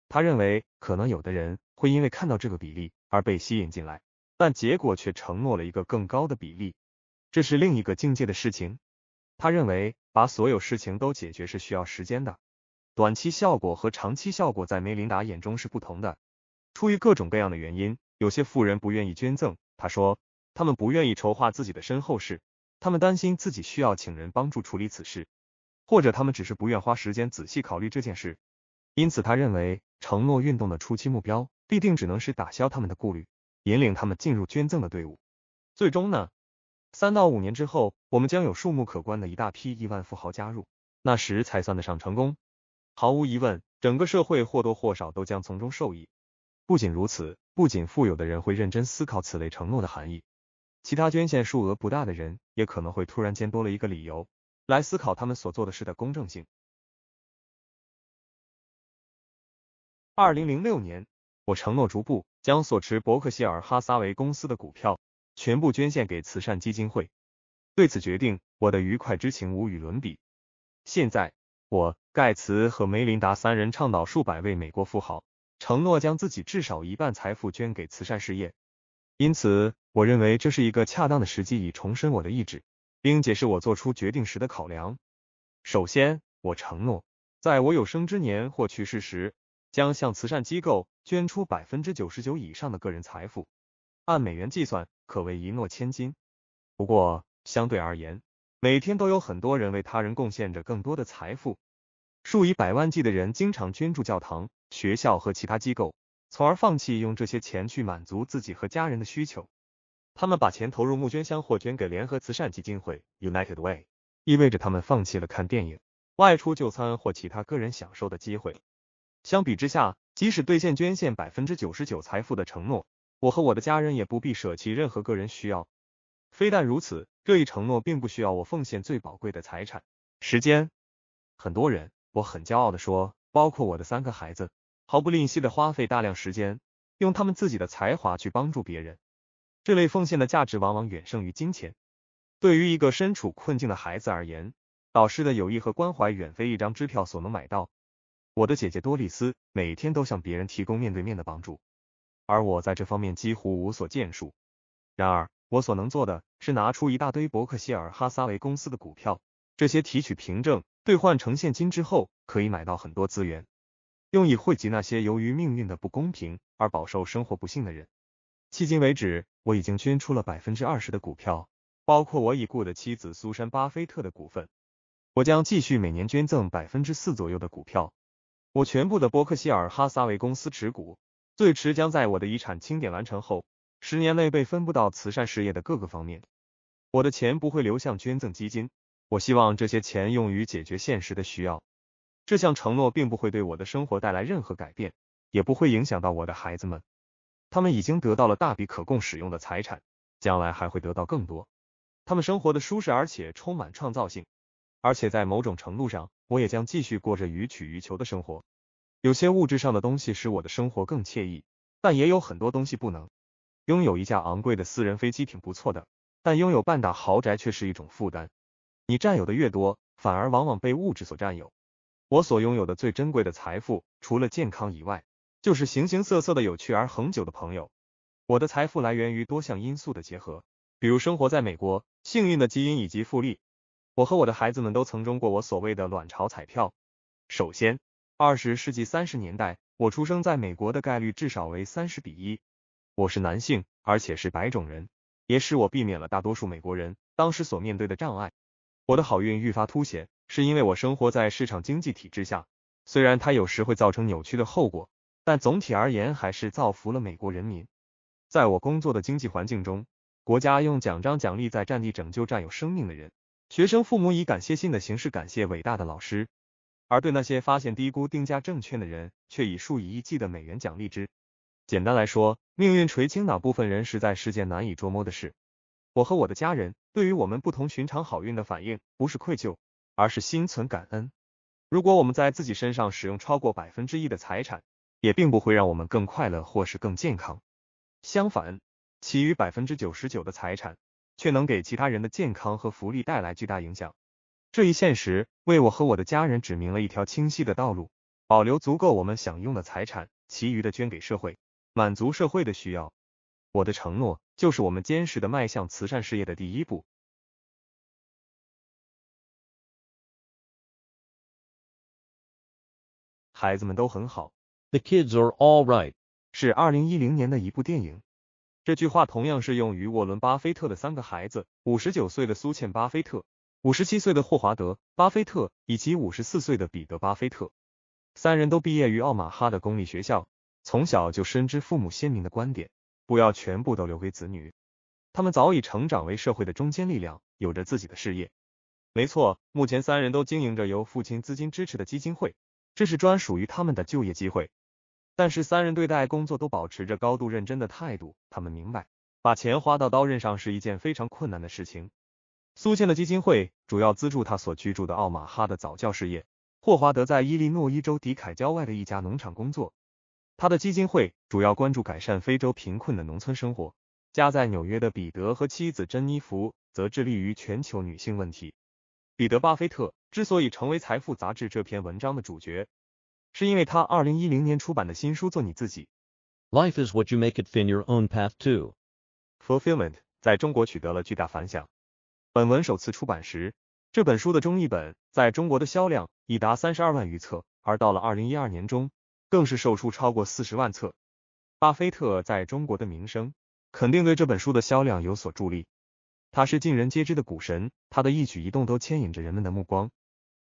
他认为可能有的人会因为看到这个比例而被吸引进来，但结果却承诺了一个更高的比例，这是另一个境界的事情。他认为把所有事情都解决是需要时间的，短期效果和长期效果在梅琳达眼中是不同的。出于各种各样的原因，有些富人不愿意捐赠。他说他们不愿意筹划自己的身后事，他们担心自己需要请人帮助处理此事，或者他们只是不愿花时间仔细考虑这件事。因此，他认为。承诺运动的初期目标，必定只能是打消他们的顾虑，引领他们进入捐赠的队伍。最终呢，三到五年之后，我们将有数目可观的一大批亿万富豪加入，那时才算得上成功。毫无疑问，整个社会或多或少都将从中受益。不仅如此，不仅富有的人会认真思考此类承诺的含义，其他捐献数额不大的人，也可能会突然间多了一个理由，来思考他们所做的事的公正性。二零零六年，我承诺逐步将所持伯克希尔哈撒韦公司的股票全部捐献给慈善基金会。对此决定，我的愉快之情无与伦比。现在，我、盖茨和梅琳达三人倡导数百位美国富豪承诺将自己至少一半财富捐给慈善事业。因此，我认为这是一个恰当的时机，以重申我的意志，并解释我做出决定时的考量。首先，我承诺在我有生之年或去世时。将向慈善机构捐出百分之九十九以上的个人财富，按美元计算，可谓一诺千金。不过，相对而言，每天都有很多人为他人贡献着更多的财富。数以百万计的人经常捐助教堂、学校和其他机构，从而放弃用这些钱去满足自己和家人的需求。他们把钱投入募捐箱或捐给联合慈善基金会 （United Way），意味着他们放弃了看电影、外出就餐或其他个人享受的机会。相比之下，即使兑现捐献百分之九十九财富的承诺，我和我的家人也不必舍弃任何个人需要。非但如此，这一承诺并不需要我奉献最宝贵的财产、时间。很多人，我很骄傲的说，包括我的三个孩子，毫不吝惜的花费大量时间，用他们自己的才华去帮助别人。这类奉献的价值往往远胜于金钱。对于一个身处困境的孩子而言，导师的友谊和关怀远非一张支票所能买到。我的姐姐多丽丝每天都向别人提供面对面的帮助，而我在这方面几乎无所建树。然而，我所能做的，是拿出一大堆伯克希尔·哈撒韦公司的股票，这些提取凭证兑换成现金之后，可以买到很多资源，用以惠及那些由于命运的不公平而饱受生活不幸的人。迄今为止，我已经捐出了百分之二十的股票，包括我已故的妻子苏珊·巴菲特的股份。我将继续每年捐赠百分之四左右的股票。我全部的伯克希尔哈撒韦公司持股，最迟将在我的遗产清点完成后十年内被分布到慈善事业的各个方面。我的钱不会流向捐赠基金，我希望这些钱用于解决现实的需要。这项承诺并不会对我的生活带来任何改变，也不会影响到我的孩子们。他们已经得到了大笔可供使用的财产，将来还会得到更多。他们生活的舒适而且充满创造性，而且在某种程度上。我也将继续过着予取予求的生活。有些物质上的东西使我的生活更惬意，但也有很多东西不能。拥有一架昂贵的私人飞机挺不错的，但拥有半打豪宅却是一种负担。你占有的越多，反而往往被物质所占有。我所拥有的最珍贵的财富，除了健康以外，就是形形色色的有趣而恒久的朋友。我的财富来源于多项因素的结合，比如生活在美国、幸运的基因以及复利。我和我的孩子们都曾中过我所谓的“卵巢彩票”。首先，二十世纪三十年代，我出生在美国的概率至少为三十比一。我是男性，而且是白种人，也使我避免了大多数美国人当时所面对的障碍。我的好运愈发凸显，是因为我生活在市场经济体制下，虽然它有时会造成扭曲的后果，但总体而言还是造福了美国人民。在我工作的经济环境中，国家用奖章奖励在战地拯救战友生命的人。学生父母以感谢信的形式感谢伟大的老师，而对那些发现低估定价证券的人，却以数以亿计的美元奖励之。简单来说，命运垂青哪部分人，实在是件难以捉摸的事。我和我的家人对于我们不同寻常好运的反应，不是愧疚，而是心存感恩。如果我们在自己身上使用超过百分之一的财产，也并不会让我们更快乐或是更健康。相反，其余百分之九十九的财产。却能给其他人的健康和福利带来巨大影响。这一现实为我和我的家人指明了一条清晰的道路：保留足够我们享用的财产，其余的捐给社会，满足社会的需要。我的承诺就是我们坚实的迈向慈善事业的第一步。孩子们都很好。The Kids Are All Right 是二零一零年的一部电影。这句话同样适用于沃伦·巴菲特的三个孩子：五十九岁的苏茜·巴菲特、五十七岁的霍华德·巴菲特以及五十四岁的彼得·巴菲特。三人都毕业于奥马哈的公立学校，从小就深知父母鲜明的观点——不要全部都留给子女。他们早已成长为社会的中坚力量，有着自己的事业。没错，目前三人都经营着由父亲资金支持的基金会，这是专属于他们的就业机会。但是三人对待工作都保持着高度认真的态度。他们明白，把钱花到刀刃上是一件非常困难的事情。苏茜的基金会主要资助他所居住的奥马哈的早教事业。霍华德在伊利诺伊州迪凯郊外的一家农场工作，他的基金会主要关注改善非洲贫困的农村生活。家在纽约的彼得和妻子珍妮弗则致力于全球女性问题。彼得巴菲特之所以成为《财富》杂志这篇文章的主角。是因为他二零一零年出版的新书《做你自己》，Life is what you make it in your own path to fulfillment，在中国取得了巨大反响。本文首次出版时，这本书的中译本在中国的销量已达三十二万余册，而到了二零一二年中，更是售出超过四十万册。巴菲特在中国的名声肯定对这本书的销量有所助力。他是尽人皆知的股神，他的一举一动都牵引着人们的目光。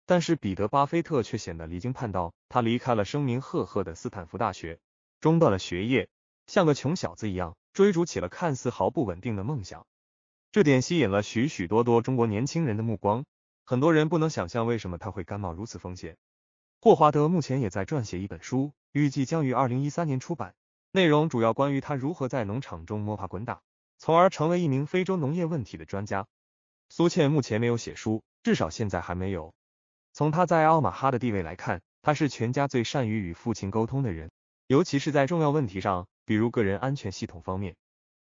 但是彼得巴菲特却显得离经叛道，他离开了声名赫赫的斯坦福大学，中断了学业，像个穷小子一样追逐起了看似毫不稳定的梦想。这点吸引了许许多多中国年轻人的目光，很多人不能想象为什么他会甘冒如此风险。霍华德目前也在撰写一本书，预计将于二零一三年出版，内容主要关于他如何在农场中摸爬滚打，从而成为一名非洲农业问题的专家。苏茜目前没有写书，至少现在还没有。从他在奥马哈的地位来看，他是全家最善于与父亲沟通的人，尤其是在重要问题上，比如个人安全系统方面，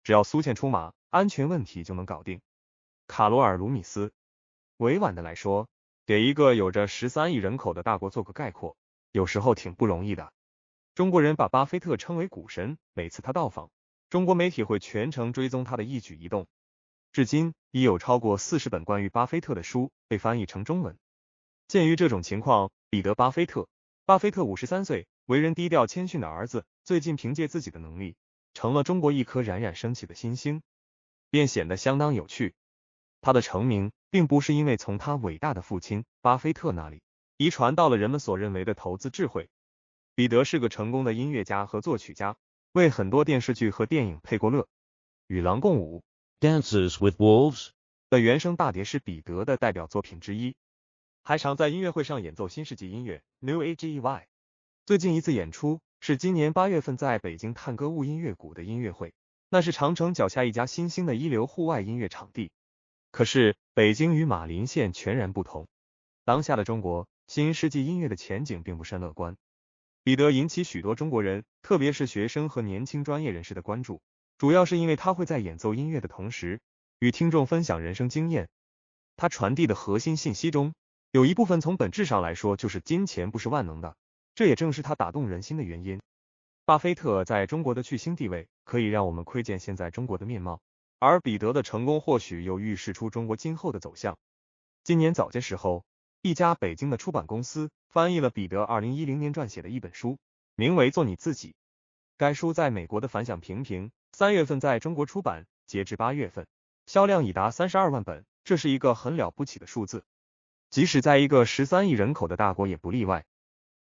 只要苏茜出马，安全问题就能搞定。卡罗尔·卢米斯委婉的来说，给一个有着十三亿人口的大国做个概括，有时候挺不容易的。中国人把巴菲特称为股神，每次他到访，中国媒体会全程追踪他的一举一动。至今已有超过四十本关于巴菲特的书被翻译成中文。鉴于这种情况，彼得巴菲特，巴菲特五十三岁，为人低调谦逊的儿子，最近凭借自己的能力，成了中国一颗冉冉升起的新星，便显得相当有趣。他的成名，并不是因为从他伟大的父亲巴菲特那里遗传到了人们所认为的投资智慧。彼得是个成功的音乐家和作曲家，为很多电视剧和电影配过乐，《与狼共舞》Dances with Wolves》的原声大碟是彼得的代表作品之一。还常在音乐会上演奏新世纪音乐 （New Agey）。最近一次演出是今年八月份在北京探歌雾音乐谷的音乐会，那是长城脚下一家新兴的一流户外音乐场地。可是，北京与马林县全然不同。当下的中国，新世纪音乐的前景并不甚乐观。彼得引起许多中国人，特别是学生和年轻专业人士的关注，主要是因为他会在演奏音乐的同时，与听众分享人生经验。他传递的核心信息中。有一部分从本质上来说就是金钱不是万能的，这也正是他打动人心的原因。巴菲特在中国的巨星地位，可以让我们窥见现在中国的面貌，而彼得的成功或许又预示出中国今后的走向。今年早些时候，一家北京的出版公司翻译了彼得二零一零年撰写的一本书，名为《做你自己》。该书在美国的反响平平，三月份在中国出版，截至八月份，销量已达三十二万本，这是一个很了不起的数字。即使在一个十三亿人口的大国也不例外。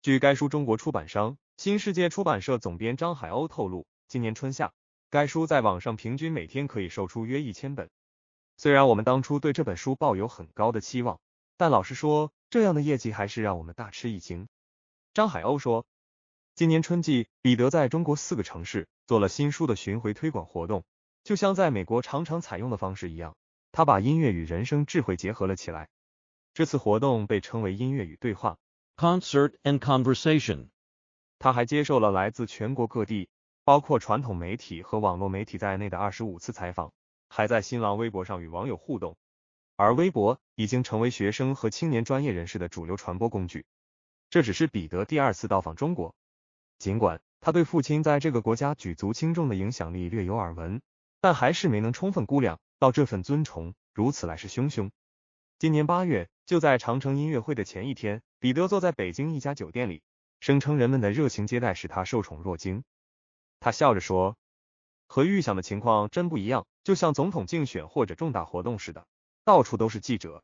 据该书中国出版商新世界出版社总编张海鸥透露，今年春夏，该书在网上平均每天可以售出约一千本。虽然我们当初对这本书抱有很高的期望，但老实说，这样的业绩还是让我们大吃一惊。张海鸥说，今年春季，彼得在中国四个城市做了新书的巡回推广活动，就像在美国常常采用的方式一样，他把音乐与人生智慧结合了起来。这次活动被称为“音乐与对话 ”（Concert and Conversation）。他还接受了来自全国各地，包括传统媒体和网络媒体在内的二十五次采访，还在新浪微博上与网友互动。而微博已经成为学生和青年专业人士的主流传播工具。这只是彼得第二次到访中国，尽管他对父亲在这个国家举足轻重的影响力略有耳闻，但还是没能充分估量到这份尊崇如此来势汹汹。今年八月，就在长城音乐会的前一天，彼得坐在北京一家酒店里，声称人们的热情接待使他受宠若惊。他笑着说：“和预想的情况真不一样，就像总统竞选或者重大活动似的，到处都是记者。”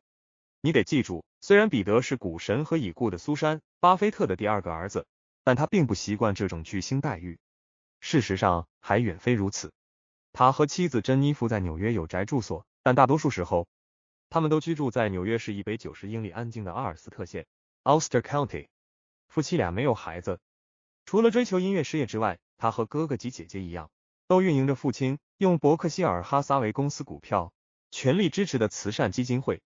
你得记住，虽然彼得是股神和已故的苏珊·巴菲特的第二个儿子，但他并不习惯这种巨星待遇。事实上，还远非如此。他和妻子珍妮弗在纽约有宅住所，但大多数时候，他们都居住在纽约市以北九十英里安静的阿尔斯特县 （Alster County）。夫妻俩没有孩子。除了追求音乐事业之外，他和哥哥及姐姐一样，都运营着父亲用伯克希尔哈撒韦公司股票全力支持的慈善基金会。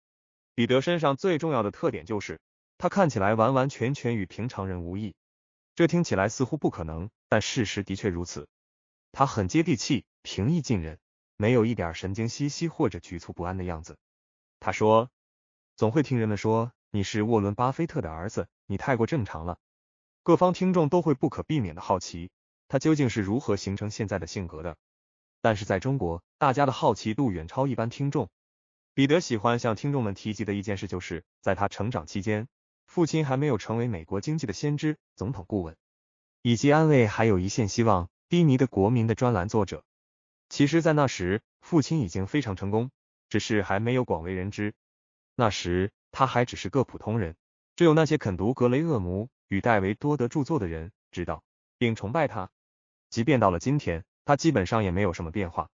彼得身上最重要的特点就是，他看起来完完全全与平常人无异。这听起来似乎不可能，但事实的确如此。他很接地气，平易近人，没有一点神经兮兮或者局促不安的样子。他说：“总会听人们说你是沃伦·巴菲特的儿子，你太过正常了。各方听众都会不可避免的好奇，他究竟是如何形成现在的性格的。但是在中国，大家的好奇度远超一般听众。彼得喜欢向听众们提及的一件事就是，在他成长期间，父亲还没有成为美国经济的先知、总统顾问，以及安慰还有一线希望低迷的国民的专栏作者。其实，在那时，父亲已经非常成功。”只是还没有广为人知。那时他还只是个普通人，只有那些肯读格雷厄姆与戴维多德著作的人知道，并崇拜他。即便到了今天，他基本上也没有什么变化。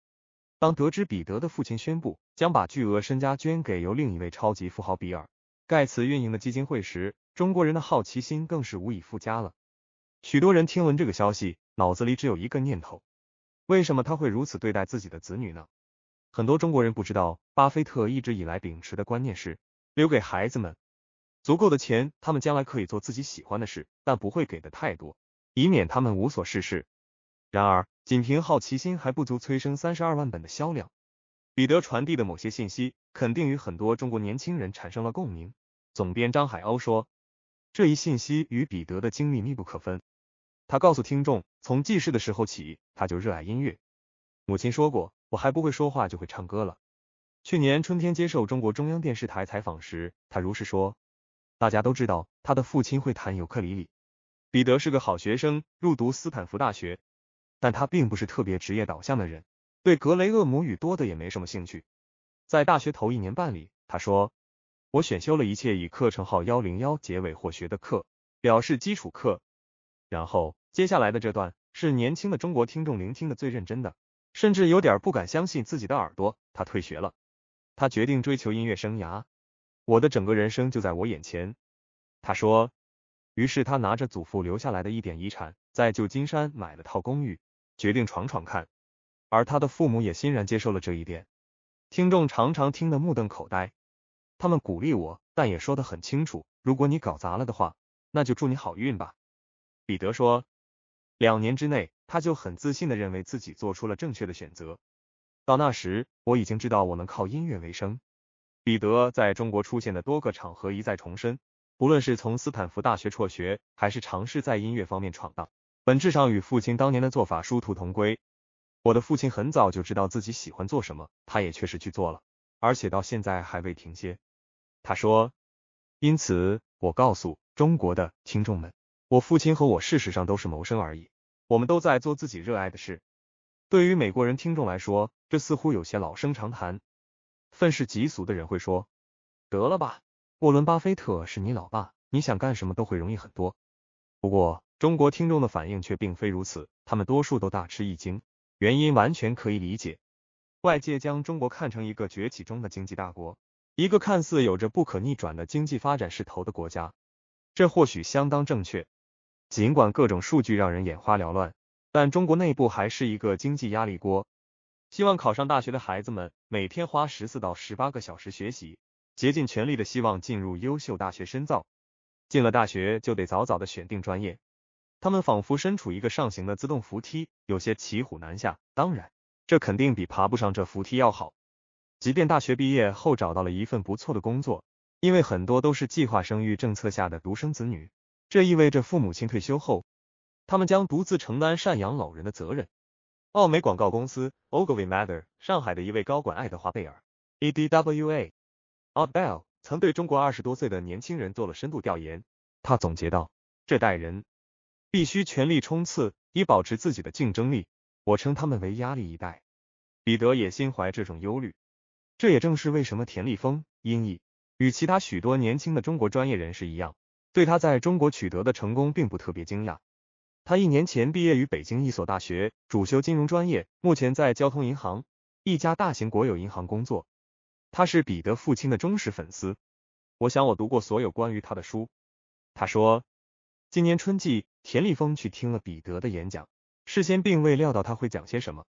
当得知彼得的父亲宣布将把巨额身家捐给由另一位超级富豪比尔·盖茨运营的基金会时，中国人的好奇心更是无以复加了。许多人听闻这个消息，脑子里只有一个念头：为什么他会如此对待自己的子女呢？很多中国人不知道，巴菲特一直以来秉持的观念是留给孩子们足够的钱，他们将来可以做自己喜欢的事，但不会给的太多，以免他们无所事事。然而，仅凭好奇心还不足催生三十二万本的销量。彼得传递的某些信息肯定与很多中国年轻人产生了共鸣。总编张海鸥说，这一信息与彼得的经历密不可分。他告诉听众，从记事的时候起，他就热爱音乐。母亲说过。我还不会说话，就会唱歌了。去年春天接受中国中央电视台采访时，他如是说。大家都知道他的父亲会弹尤克里里。彼得是个好学生，入读斯坦福大学，但他并不是特别职业导向的人，对格雷厄姆语多的也没什么兴趣。在大学头一年半里，他说我选修了一切以课程号幺零幺结尾或学的课，表示基础课。然后接下来的这段是年轻的中国听众聆听的最认真的。甚至有点不敢相信自己的耳朵，他退学了，他决定追求音乐生涯，我的整个人生就在我眼前，他说，于是他拿着祖父留下来的一点遗产，在旧金山买了套公寓，决定闯闯看，而他的父母也欣然接受了这一点。听众常常听得目瞪口呆，他们鼓励我，但也说得很清楚，如果你搞砸了的话，那就祝你好运吧。彼得说，两年之内。他就很自信的认为自己做出了正确的选择。到那时，我已经知道我能靠音乐为生。彼得在中国出现的多个场合一再重申，无论是从斯坦福大学辍学，还是尝试在音乐方面闯荡，本质上与父亲当年的做法殊途同归。我的父亲很早就知道自己喜欢做什么，他也确实去做了，而且到现在还未停歇。他说，因此我告诉中国的听众们，我父亲和我事实上都是谋生而已。我们都在做自己热爱的事。对于美国人听众来说，这似乎有些老生常谈。愤世嫉俗的人会说：“得了吧，沃伦·巴菲特是你老爸，你想干什么都会容易很多。”不过，中国听众的反应却并非如此，他们多数都大吃一惊。原因完全可以理解。外界将中国看成一个崛起中的经济大国，一个看似有着不可逆转的经济发展势头的国家，这或许相当正确。尽管各种数据让人眼花缭乱，但中国内部还是一个经济压力锅。希望考上大学的孩子们每天花十四到十八个小时学习，竭尽全力的希望进入优秀大学深造。进了大学就得早早的选定专业，他们仿佛身处一个上行的自动扶梯，有些骑虎难下。当然，这肯定比爬不上这扶梯要好。即便大学毕业后找到了一份不错的工作，因为很多都是计划生育政策下的独生子女。这意味着父母亲退休后，他们将独自承担赡养老人的责任。奥美广告公司 Ogilvy Mather 上海的一位高管爱德华贝尔 e d w a o d Bell） 曾对中国二十多岁的年轻人做了深度调研，他总结道：“这代人必须全力冲刺，以保持自己的竞争力。我称他们为压力一代。”彼得也心怀这种忧虑，这也正是为什么田立峰（英译）与其他许多年轻的中国专业人士一样。对他在中国取得的成功并不特别惊讶。他一年前毕业于北京一所大学，主修金融专业，目前在交通银行一家大型国有银行工作。他是彼得父亲的忠实粉丝。我想我读过所有关于他的书。他说，今年春季，田立峰去听了彼得的演讲，事先并未料到他会讲些什么。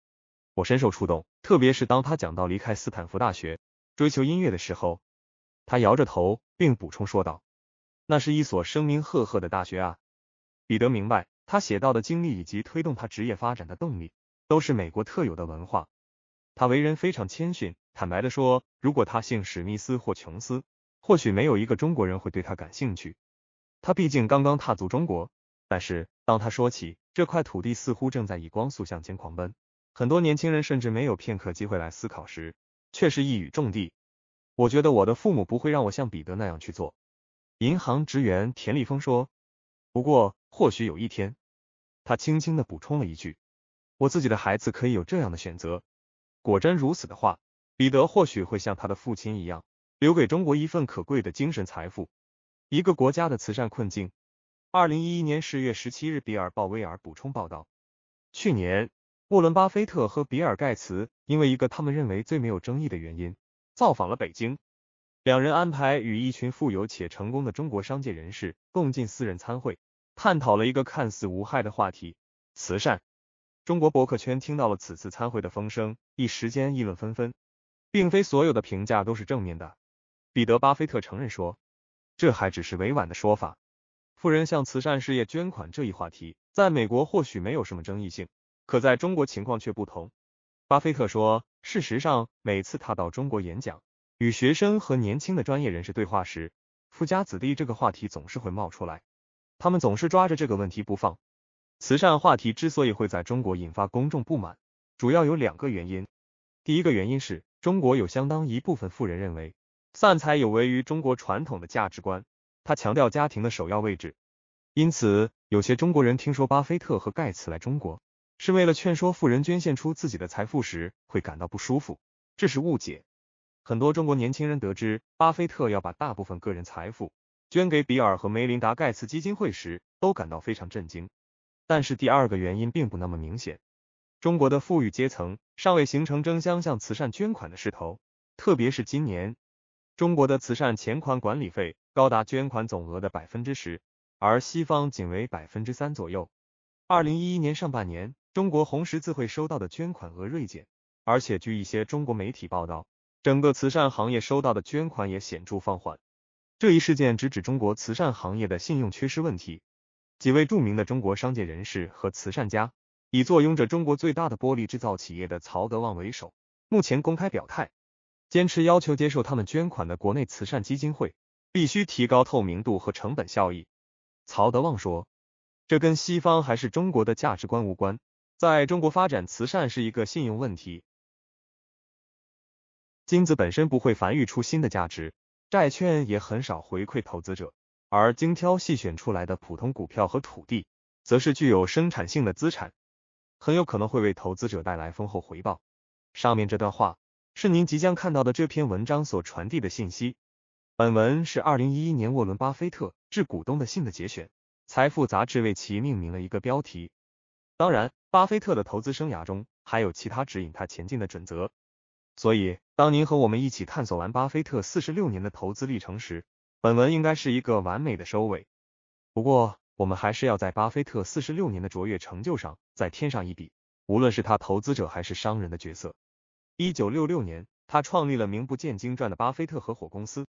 我深受触动，特别是当他讲到离开斯坦福大学追求音乐的时候，他摇着头，并补充说道。那是一所声名赫赫的大学啊！彼得明白，他写到的经历以及推动他职业发展的动力，都是美国特有的文化。他为人非常谦逊。坦白的说，如果他姓史密斯或琼斯，或许没有一个中国人会对他感兴趣。他毕竟刚刚踏足中国。但是，当他说起这块土地似乎正在以光速向前狂奔，很多年轻人甚至没有片刻机会来思考时，却是一语中的。我觉得我的父母不会让我像彼得那样去做。银行职员田立峰说：“不过，或许有一天。”他轻轻的补充了一句：“我自己的孩子可以有这样的选择。”果真如此的话，彼得或许会像他的父亲一样，留给中国一份可贵的精神财富。一个国家的慈善困境。二零一一年十月十七日，比尔·鲍威尔补充报道：去年，沃伦·巴菲特和比尔·盖茨因为一个他们认为最没有争议的原因，造访了北京。两人安排与一群富有且成功的中国商界人士共进私人参会，探讨了一个看似无害的话题——慈善。中国博客圈听到了此次参会的风声，一时间议论纷纷，并非所有的评价都是正面的。彼得·巴菲特承认说：“这还只是委婉的说法。富人向慈善事业捐款这一话题，在美国或许没有什么争议性，可在中国情况却不同。”巴菲特说：“事实上，每次他到中国演讲。”与学生和年轻的专业人士对话时，富家子弟这个话题总是会冒出来，他们总是抓着这个问题不放。慈善话题之所以会在中国引发公众不满，主要有两个原因。第一个原因是，中国有相当一部分富人认为，散财有违于中国传统的价值观，他强调家庭的首要位置。因此，有些中国人听说巴菲特和盖茨来中国是为了劝说富人捐献出自己的财富时，会感到不舒服。这是误解。很多中国年轻人得知巴菲特要把大部分个人财富捐给比尔和梅琳达·盖茨基金会时，都感到非常震惊。但是第二个原因并不那么明显。中国的富裕阶层尚未形成争相向慈善捐款的势头，特别是今年，中国的慈善钱款管理费高达捐款总额的百分之十，而西方仅为百分之三左右。二零一一年上半年，中国红十字会收到的捐款额锐减，而且据一些中国媒体报道。整个慈善行业收到的捐款也显著放缓。这一事件直指中国慈善行业的信用缺失问题。几位著名的中国商界人士和慈善家，以坐拥着中国最大的玻璃制造企业的曹德旺为首，目前公开表态，坚持要求接受他们捐款的国内慈善基金会必须提高透明度和成本效益。曹德旺说：“这跟西方还是中国的价值观无关，在中国发展慈善是一个信用问题。”金子本身不会繁育出新的价值，债券也很少回馈投资者，而精挑细选出来的普通股票和土地，则是具有生产性的资产，很有可能会为投资者带来丰厚回报。上面这段话是您即将看到的这篇文章所传递的信息。本文是二零一一年沃伦·巴菲特致股东的信的节选，财富杂志为其命名了一个标题。当然，巴菲特的投资生涯中还有其他指引他前进的准则，所以。当您和我们一起探索完巴菲特四十六年的投资历程时，本文应该是一个完美的收尾。不过，我们还是要在巴菲特四十六年的卓越成就上再添上一笔。无论是他投资者还是商人的角色，一九六六年，他创立了名不见经传的巴菲特合伙公司，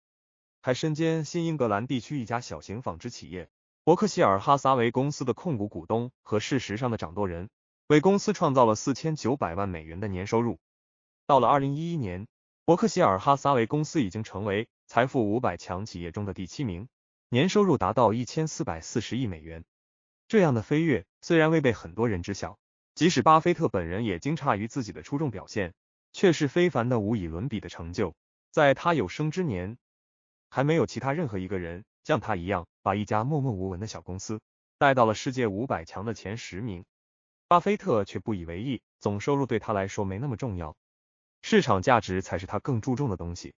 还身兼新英格兰地区一家小型纺织企业伯克希尔哈撒韦公司的控股股东和事实上的掌舵人，为公司创造了四千九百万美元的年收入。到了二零一一年，伯克希尔哈撒韦公司已经成为财富五百强企业中的第七名，年收入达到一千四百四十亿美元。这样的飞跃虽然未被很多人知晓，即使巴菲特本人也惊诧于自己的出众表现，却是非凡的、无以伦比的成就。在他有生之年，还没有其他任何一个人像他一样，把一家默默无闻的小公司带到了世界五百强的前十名。巴菲特却不以为意，总收入对他来说没那么重要。市场价值才是他更注重的东西。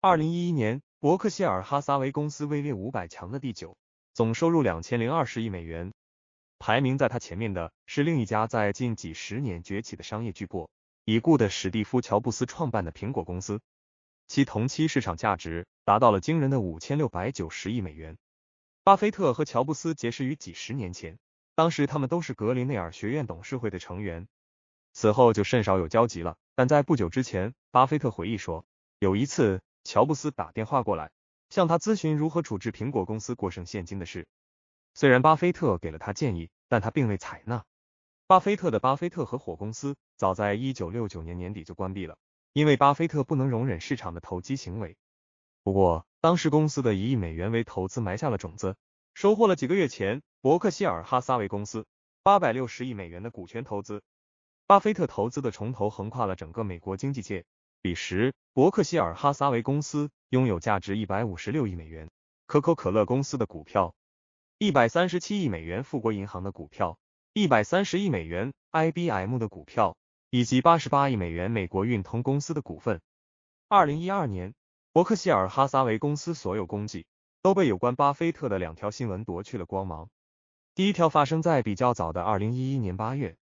二零一一年，伯克希尔哈撒韦公司位列五百强的第九，总收入两千零二十亿美元。排名在他前面的是另一家在近几十年崛起的商业巨擘——已故的史蒂夫·乔布斯创办的苹果公司，其同期市场价值达到了惊人的五千六百九十亿美元。巴菲特和乔布斯结识于几十年前，当时他们都是格林内尔学院董事会的成员。此后就甚少有交集了。但在不久之前，巴菲特回忆说，有一次乔布斯打电话过来，向他咨询如何处置苹果公司过剩现金的事。虽然巴菲特给了他建议，但他并未采纳。巴菲特的巴菲特合伙公司早在一九六九年年底就关闭了，因为巴菲特不能容忍市场的投机行为。不过，当时公司的一亿美元为投资埋下了种子，收获了几个月前伯克希尔哈撒韦公司八百六十亿美元的股权投资。巴菲特投资的重头横跨了整个美国经济界。彼时，伯克希尔哈撒韦公司拥有价值一百五十六亿美元可口可乐公司的股票，一百三十七亿美元富国银行的股票，一百三十亿美元 IBM 的股票，以及八十八亿美元美国运通公司的股份。二零一二年，伯克希尔哈撒韦公司所有功绩都被有关巴菲特的两条新闻夺去了光芒。第一条发生在比较早的二零一一年八月。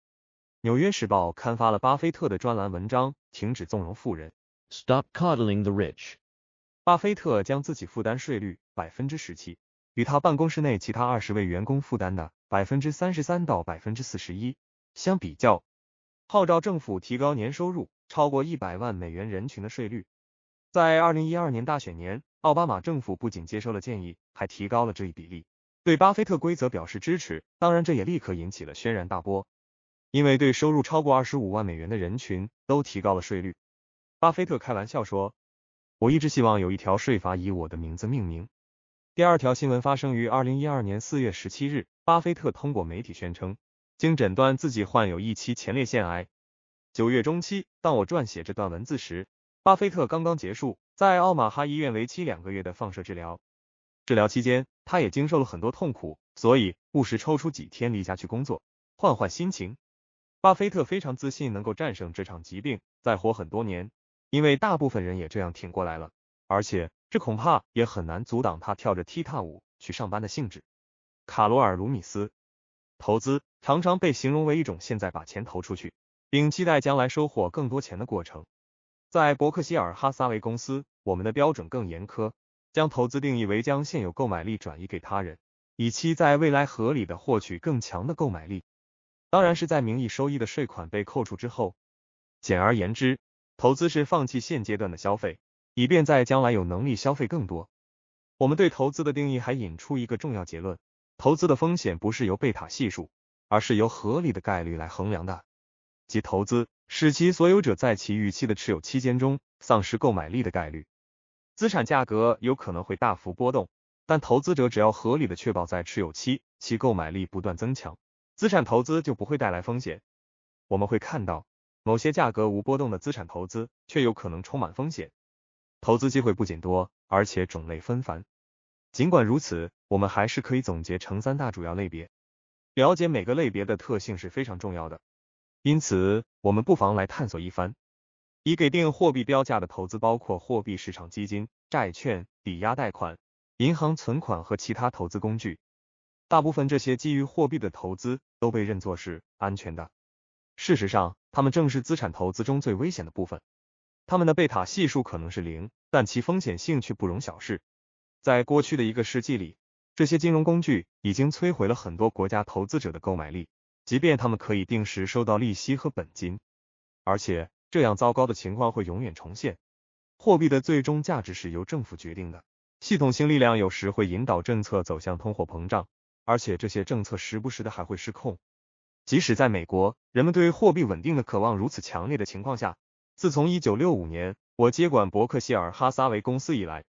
《纽约时报》刊发了巴菲特的专栏文章《停止纵容富人》（Stop Coddling the Rich）。巴菲特将自己负担税率百分之十七，与他办公室内其他二十位员工负担的百分之三十三到百分之四十一相比较，号召政府提高年收入超过一百万美元人群的税率。在二零一二年大选年，奥巴马政府不仅接受了建议，还提高了这一比例，对巴菲特规则表示支持。当然，这也立刻引起了轩然大波。因为对收入超过二十五万美元的人群都提高了税率，巴菲特开玩笑说：“我一直希望有一条税法以我的名字命名。”第二条新闻发生于二零一二年四月十七日，巴菲特通过媒体宣称，经诊断自己患有一期前列腺癌。九月中期，当我撰写这段文字时，巴菲特刚刚结束在奥马哈医院为期两个月的放射治疗。治疗期间，他也经受了很多痛苦，所以不时抽出几天离家去工作，换换心情。巴菲特非常自信，能够战胜这场疾病，再活很多年，因为大部分人也这样挺过来了，而且这恐怕也很难阻挡他跳着踢踏舞去上班的兴致。卡罗尔·鲁米斯，投资常常被形容为一种现在把钱投出去，并期待将来收获更多钱的过程。在伯克希尔·哈撒韦公司，我们的标准更严苛，将投资定义为将现有购买力转移给他人，以期在未来合理的获取更强的购买力。当然是在名义收益的税款被扣除之后。简而言之，投资是放弃现阶段的消费，以便在将来有能力消费更多。我们对投资的定义还引出一个重要结论：投资的风险不是由贝塔系数，而是由合理的概率来衡量的，即投资使其所有者在其预期的持有期间中丧失购买力的概率。资产价格有可能会大幅波动，但投资者只要合理的确保在持有期其购买力不断增强。资产投资就不会带来风险。我们会看到，某些价格无波动的资产投资却有可能充满风险。投资机会不仅多，而且种类纷繁。尽管如此，我们还是可以总结成三大主要类别。了解每个类别的特性是非常重要的。因此，我们不妨来探索一番。以给定货币标价的投资包括货币市场基金、债券、抵押贷款、银行存款和其他投资工具。大部分这些基于货币的投资都被认作是安全的。事实上，它们正是资产投资中最危险的部分。它们的贝塔系数可能是零，但其风险性却不容小视。在过去的一个世纪里，这些金融工具已经摧毁了很多国家投资者的购买力，即便他们可以定时收到利息和本金。而且，这样糟糕的情况会永远重现。货币的最终价值是由政府决定的。系统性力量有时会引导政策走向通货膨胀。而且这些政策时不时的还会失控。即使在美国，人们对货币稳定的渴望如此强烈的情况下，自从一九六五年我接管伯克希尔哈撒韦公司以来，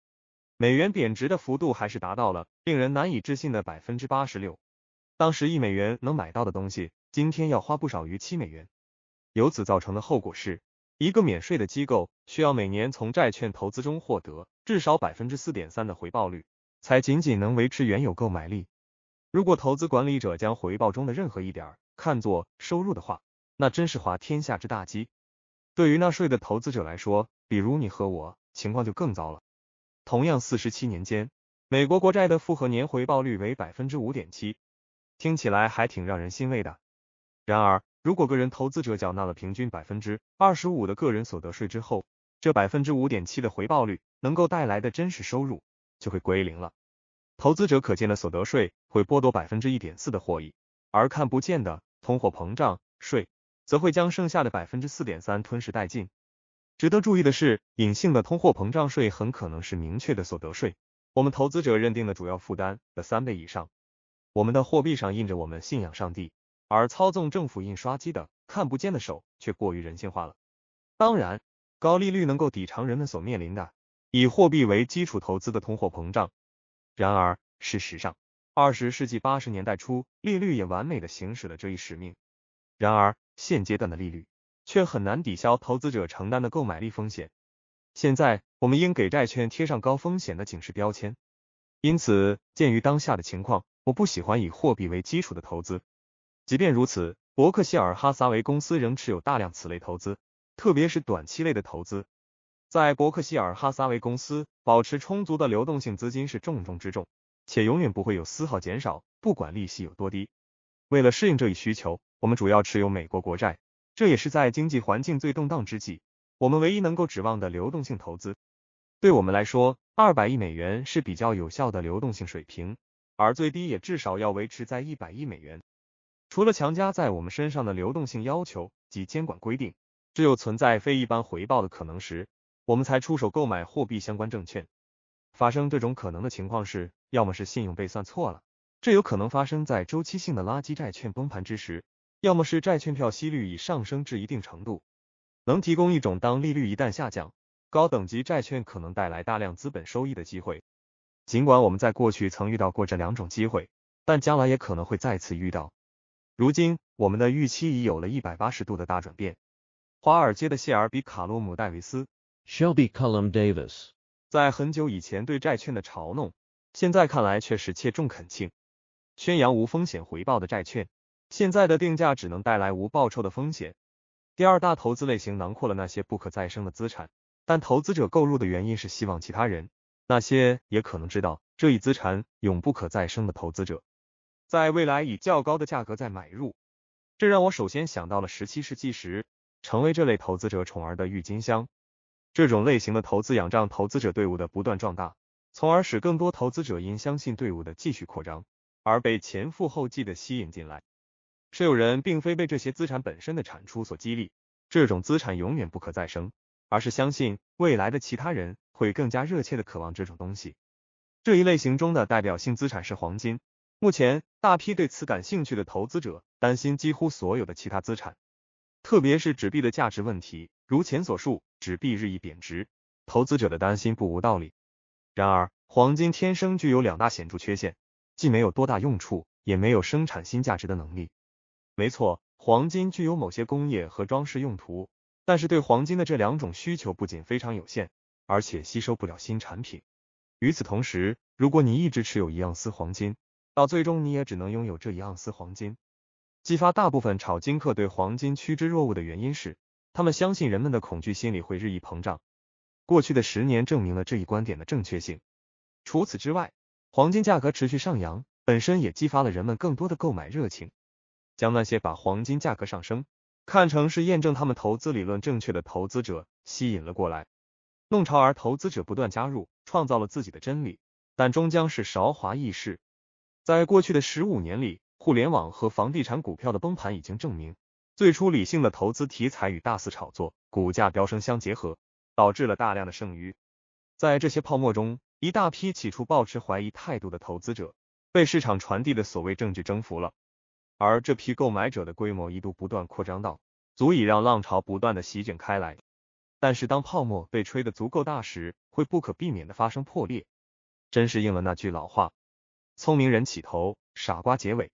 美元贬值的幅度还是达到了令人难以置信的百分之八十六。当时一美元能买到的东西，今天要花不少于七美元。由此造成的后果是一个免税的机构需要每年从债券投资中获得至少百分之四点三的回报率，才仅仅能维持原有购买力。如果投资管理者将回报中的任何一点看作收入的话，那真是滑天下之大稽。对于纳税的投资者来说，比如你和我，情况就更糟了。同样，四十七年间，美国国债的复合年回报率为百分之五点七，听起来还挺让人欣慰的。然而，如果个人投资者缴纳了平均百分之二十五的个人所得税之后，这百分之五点七的回报率能够带来的真实收入就会归零了。投资者可见的所得税会剥夺百分之一点四的获益，而看不见的通货膨胀税则会将剩下的百分之四点三吞噬殆尽。值得注意的是，隐性的通货膨胀税很可能是明确的所得税，我们投资者认定的主要负担的三倍以上。我们的货币上印着我们信仰上帝，而操纵政府印刷机的看不见的手却过于人性化了。当然，高利率能够抵偿人们所面临的以货币为基础投资的通货膨胀。然而，事实上，二十世纪八十年代初，利率也完美的行使了这一使命。然而，现阶段的利率却很难抵消投资者承担的购买力风险。现在，我们应给债券贴上高风险的警示标签。因此，鉴于当下的情况，我不喜欢以货币为基础的投资。即便如此，伯克希尔哈撒韦公司仍持有大量此类投资，特别是短期类的投资。在伯克希尔哈撒韦公司，保持充足的流动性资金是重中之重，且永远不会有丝毫减少，不管利息有多低。为了适应这一需求，我们主要持有美国国债，这也是在经济环境最动荡之际，我们唯一能够指望的流动性投资。对我们来说，二百亿美元是比较有效的流动性水平，而最低也至少要维持在一百亿美元。除了强加在我们身上的流动性要求及监管规定，只有存在非一般回报的可能时。我们才出手购买货币相关证券。发生这种可能的情况是，要么是信用被算错了，这有可能发生在周期性的垃圾债券崩盘之时；要么是债券票息率已上升至一定程度，能提供一种当利率一旦下降，高等级债券可能带来大量资本收益的机会。尽管我们在过去曾遇到过这两种机会，但将来也可能会再次遇到。如今，我们的预期已有了一百八十度的大转变。华尔街的谢尔比·卡洛姆·戴维斯。Shelby Cullum Davis，在很久以前对债券的嘲弄，现在看来却是切中恳请。宣扬无风险回报的债券，现在的定价只能带来无报酬的风险。第二大投资类型囊括了那些不可再生的资产，但投资者购入的原因是希望其他人，那些也可能知道这一资产永不可再生的投资者，在未来以较高的价格再买入。这让我首先想到了十七世纪时成为这类投资者宠儿的郁金香。这种类型的投资仰仗投资者队伍的不断壮大，从而使更多投资者因相信队伍的继续扩张而被前赴后继的吸引进来。持有人并非被这些资产本身的产出所激励，这种资产永远不可再生，而是相信未来的其他人会更加热切的渴望这种东西。这一类型中的代表性资产是黄金。目前，大批对此感兴趣的投资者担心几乎所有的其他资产，特别是纸币的价值问题。如前所述。纸币日益贬值，投资者的担心不无道理。然而，黄金天生具有两大显著缺陷，既没有多大用处，也没有生产新价值的能力。没错，黄金具有某些工业和装饰用途，但是对黄金的这两种需求不仅非常有限，而且吸收不了新产品。与此同时，如果你一直持有一盎司黄金，到最终你也只能拥有这一盎司黄金。激发大部分炒金客对黄金趋之若鹜的原因是。他们相信人们的恐惧心理会日益膨胀。过去的十年证明了这一观点的正确性。除此之外，黄金价格持续上扬本身也激发了人们更多的购买热情，将那些把黄金价格上升看成是验证他们投资理论正确的投资者吸引了过来。弄潮儿投资者不断加入，创造了自己的真理，但终将是韶华易逝。在过去的十五年里，互联网和房地产股票的崩盘已经证明。最初理性的投资题材与大肆炒作、股价飙升相结合，导致了大量的剩余。在这些泡沫中，一大批起初抱持怀疑态度的投资者被市场传递的所谓证据征服了，而这批购买者的规模一度不断扩张到足以让浪潮不断的席卷开来。但是当泡沫被吹得足够大时，会不可避免的发生破裂。真是应了那句老话：聪明人起头，傻瓜结尾。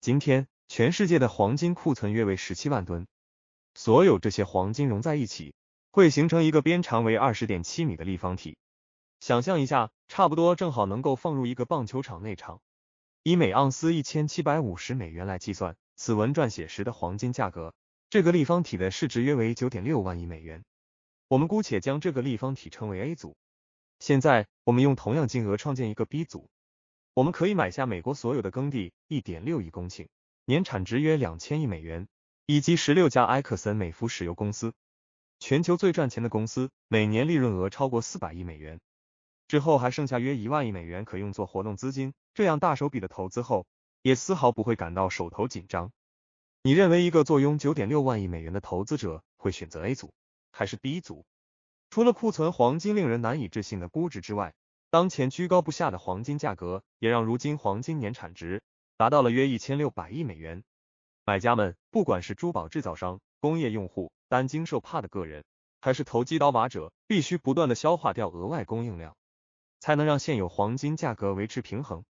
今天。全世界的黄金库存约为十七万吨，所有这些黄金融在一起，会形成一个边长为二十点七米的立方体。想象一下，差不多正好能够放入一个棒球场内场。以每盎司一千七百五十美元来计算，此文撰写时的黄金价格，这个立方体的市值约为九点六万亿美元。我们姑且将这个立方体称为 A 组。现在，我们用同样金额创建一个 B 组，我们可以买下美国所有的耕地，一点六亿公顷。年产值约两千亿美元，以及十六家埃克森美孚石油公司，全球最赚钱的公司，每年利润额超过四百亿美元。之后还剩下约一万亿美元可用作活动资金，这样大手笔的投资后，也丝毫不会感到手头紧张。你认为一个坐拥九点六万亿美元的投资者会选择 A 组还是 B 组？除了库存黄金令人难以置信的估值之外，当前居高不下的黄金价格，也让如今黄金年产值。达到了约一千六百亿美元。买家们，不管是珠宝制造商、工业用户、担惊受怕的个人，还是投机倒把者，必须不断的消化掉额外供应量，才能让现有黄金价格维持平衡。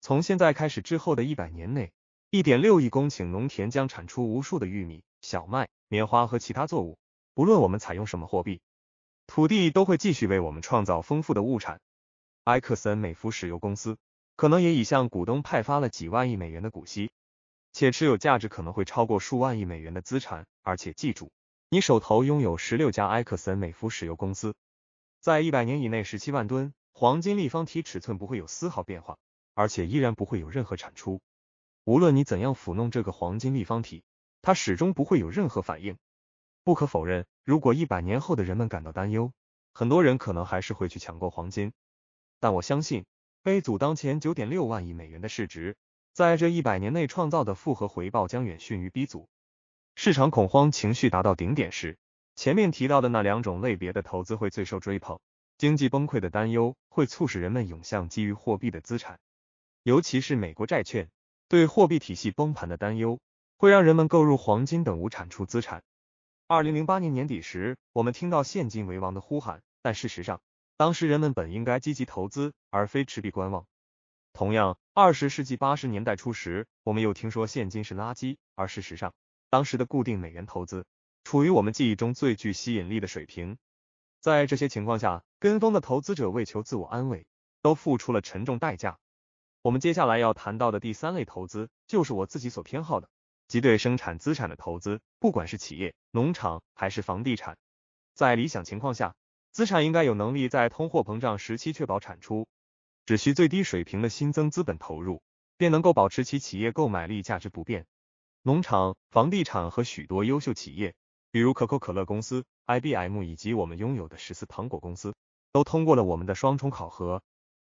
从现在开始之后的一百年内，一点六亿公顷农田将产出无数的玉米、小麦、棉花和其他作物。不论我们采用什么货币，土地都会继续为我们创造丰富的物产。埃克森美孚石油公司。可能也已向股东派发了几万亿美元的股息，且持有价值可能会超过数万亿美元的资产。而且记住，你手头拥有十六家埃克森美孚石油公司，在一百年以内，十七万吨黄金立方体尺寸不会有丝毫变化，而且依然不会有任何产出。无论你怎样抚弄这个黄金立方体，它始终不会有任何反应。不可否认，如果一百年后的人们感到担忧，很多人可能还是会去抢购黄金。但我相信。A 组当前九点六万亿美元的市值，在这一百年内创造的复合回报将远逊于 B 组。市场恐慌情绪达到顶点时，前面提到的那两种类别的投资会最受追捧。经济崩溃的担忧会促使人们涌向基于货币的资产，尤其是美国债券。对货币体系崩盘的担忧会让人们购入黄金等无产出资产。二零零八年年底时，我们听到“现金为王”的呼喊，但事实上。当时人们本应该积极投资，而非持币观望。同样，二十世纪八十年代初时，我们又听说现金是垃圾，而事实上，当时的固定美元投资处于我们记忆中最具吸引力的水平。在这些情况下，跟风的投资者为求自我安慰，都付出了沉重代价。我们接下来要谈到的第三类投资，就是我自己所偏好的，即对生产资产的投资，不管是企业、农场还是房地产。在理想情况下，资产应该有能力在通货膨胀时期确保产出，只需最低水平的新增资本投入，便能够保持其企业购买力价值不变。农场、房地产和许多优秀企业，比如可口可乐公司、IBM 以及我们拥有的十四糖果公司，都通过了我们的双重考核。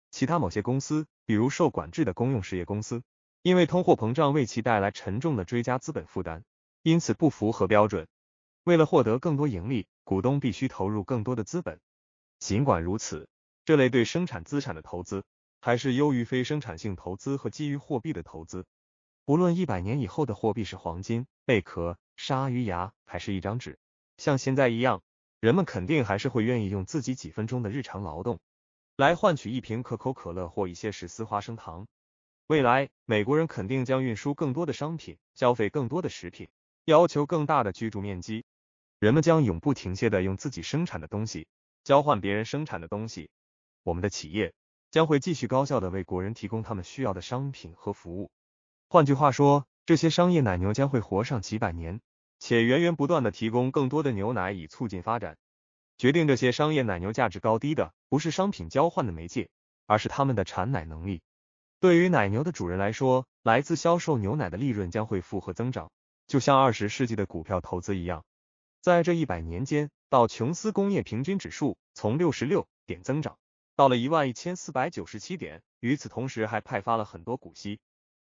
其他某些公司，比如受管制的公用事业公司，因为通货膨胀为其带来沉重的追加资本负担，因此不符合标准。为了获得更多盈利。股东必须投入更多的资本。尽管如此，这类对生产资产的投资还是优于非生产性投资和基于货币的投资。不论一百年以后的货币是黄金、贝壳、鲨鱼牙，还是一张纸，像现在一样，人们肯定还是会愿意用自己几分钟的日常劳动来换取一瓶可口可乐或一些史丝花生糖。未来，美国人肯定将运输更多的商品，消费更多的食品，要求更大的居住面积。人们将永不停歇的用自己生产的东西交换别人生产的东西。我们的企业将会继续高效的为国人提供他们需要的商品和服务。换句话说，这些商业奶牛将会活上几百年，且源源不断的提供更多的牛奶以促进发展。决定这些商业奶牛价值高低的不是商品交换的媒介，而是他们的产奶能力。对于奶牛的主人来说，来自销售牛奶的利润将会复合增长，就像二十世纪的股票投资一样。在这一百年间，道琼斯工业平均指数从六十六点增长到了一万一千四百九十七点。与此同时，还派发了很多股息。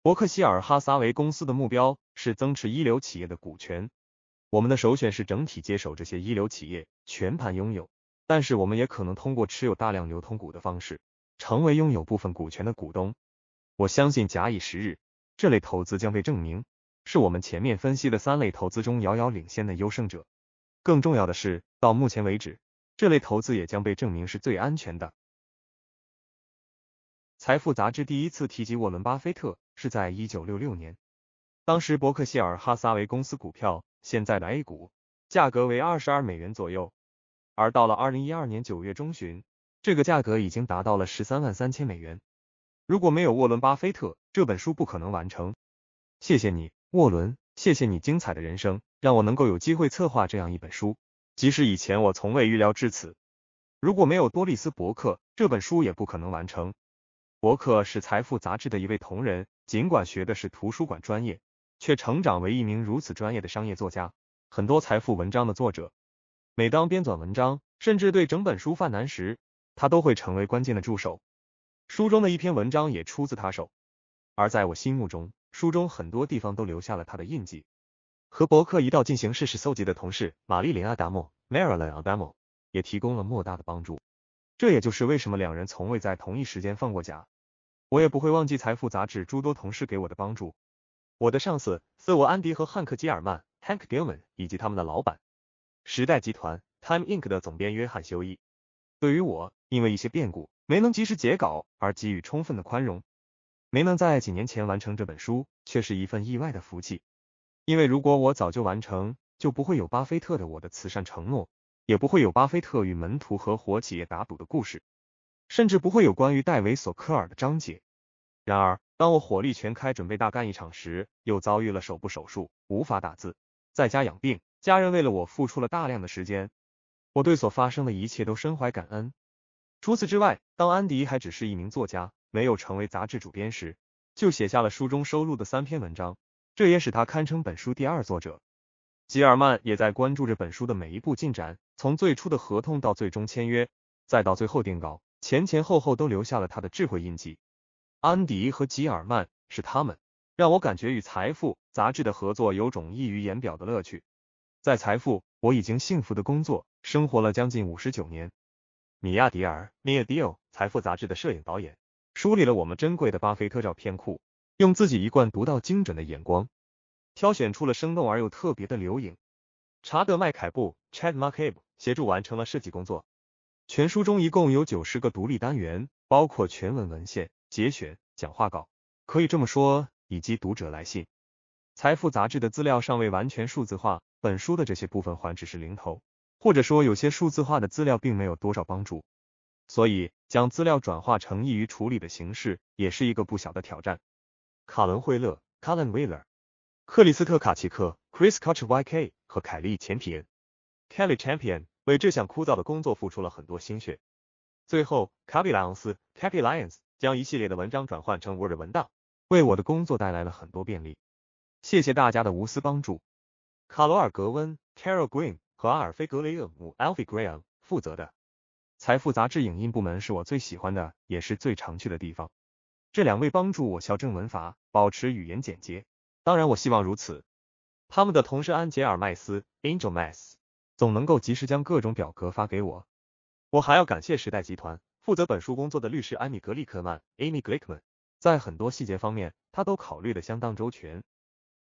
伯克希尔·哈撒韦公司的目标是增持一流企业的股权。我们的首选是整体接手这些一流企业，全盘拥有。但是，我们也可能通过持有大量流通股的方式，成为拥有部分股权的股东。我相信，假以时日，这类投资将被证明是我们前面分析的三类投资中遥遥领先的优胜者。更重要的是，到目前为止，这类投资也将被证明是最安全的。财富杂志第一次提及沃伦·巴菲特是在一九六六年，当时伯克希尔·哈撒韦公司股票现在的 A 股价格为二十二美元左右，而到了二零一二年九月中旬，这个价格已经达到了十三万三千美元。如果没有沃伦·巴菲特，这本书不可能完成。谢谢你，沃伦，谢谢你精彩的人生。让我能够有机会策划这样一本书，即使以前我从未预料至此。如果没有多丽丝·伯克，这本书也不可能完成。伯克是《财富》杂志的一位同仁，尽管学的是图书馆专业，却成长为一名如此专业的商业作家。很多财富文章的作者，每当编纂文章，甚至对整本书犯难时，他都会成为关键的助手。书中的一篇文章也出自他手，而在我心目中，书中很多地方都留下了他的印记。和博客一道进行事实搜集的同事玛丽琳·阿达莫 m a r y l y n Adamo） 也提供了莫大的帮助。这也就是为什么两人从未在同一时间放过假。我也不会忘记《财富》杂志诸多同事给我的帮助。我的上司自我安迪和汉克·吉尔曼 （Hank Gilman） 以及他们的老板时代集团 （Time Inc.） 的总编约翰·休伊，对于我因为一些变故没能及时截稿而给予充分的宽容。没能在几年前完成这本书，却是一份意外的福气。因为如果我早就完成，就不会有巴菲特的我的慈善承诺，也不会有巴菲特与门徒合伙企业打赌的故事，甚至不会有关于戴维·索科尔的章节。然而，当我火力全开准备大干一场时，又遭遇了手部手术，无法打字，在家养病，家人为了我付出了大量的时间，我对所发生的一切都深怀感恩。除此之外，当安迪还只是一名作家，没有成为杂志主编时，就写下了书中收录的三篇文章。这也使他堪称本书第二作者。吉尔曼也在关注着本书的每一步进展，从最初的合同到最终签约，再到最后定稿，前前后后都留下了他的智慧印记。安迪和吉尔曼是他们，让我感觉与财富杂志的合作有种溢于言表的乐趣。在财富，我已经幸福的工作生活了将近五十九年。米亚迪尔，米亚迪 l 财富杂志的摄影导演，梳理了我们珍贵的巴菲特照片库。用自己一贯独到精准的眼光，挑选出了生动而又特别的留影。查德·麦凯布 （Chad m a c a b e 协助完成了设计工作。全书中一共有九十个独立单元，包括全文文献、节选、讲话稿，可以这么说，以及读者来信。财富杂志的资料尚未完全数字化，本书的这些部分还只是零头，或者说有些数字化的资料并没有多少帮助。所以，将资料转化成易于处理的形式，也是一个不小的挑战。卡伦惠勒 （Cullen Wheeler）、克里斯特卡奇克 （Chris k o c h y k 和凯利钱皮 k e l l y Champion） 为这项枯燥的工作付出了很多心血。最后，卡比莱昂斯 （Cappy Lyons） 将一系列的文章转换成 Word 文档，为我的工作带来了很多便利。谢谢大家的无私帮助。卡罗尔格温 （Carol Green） 和阿尔菲格雷厄姆 （Alfie Graham） 负责的财富杂志影音部门是我最喜欢的，也是最常去的地方。这两位帮助我校正文法，保持语言简洁。当然，我希望如此。他们的同事安杰尔麦斯 （Angel Mass） 总能够及时将各种表格发给我。我还要感谢时代集团负责本书工作的律师艾米格利克曼 （Amy Glickman），在很多细节方面，他都考虑的相当周全。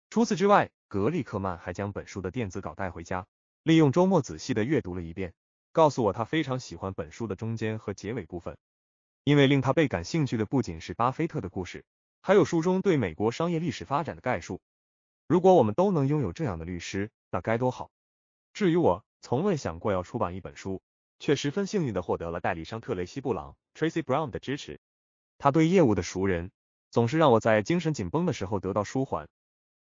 除此之外，格利克曼还将本书的电子稿带回家，利用周末仔细的阅读了一遍，告诉我他非常喜欢本书的中间和结尾部分。因为令他倍感兴趣的不仅是巴菲特的故事，还有书中对美国商业历史发展的概述。如果我们都能拥有这样的律师，那该多好！至于我，从未想过要出版一本书，却十分幸运的获得了代理商特雷西·布朗 （Tracy Brown） 的支持。他对业务的熟人，总是让我在精神紧绷的时候得到舒缓。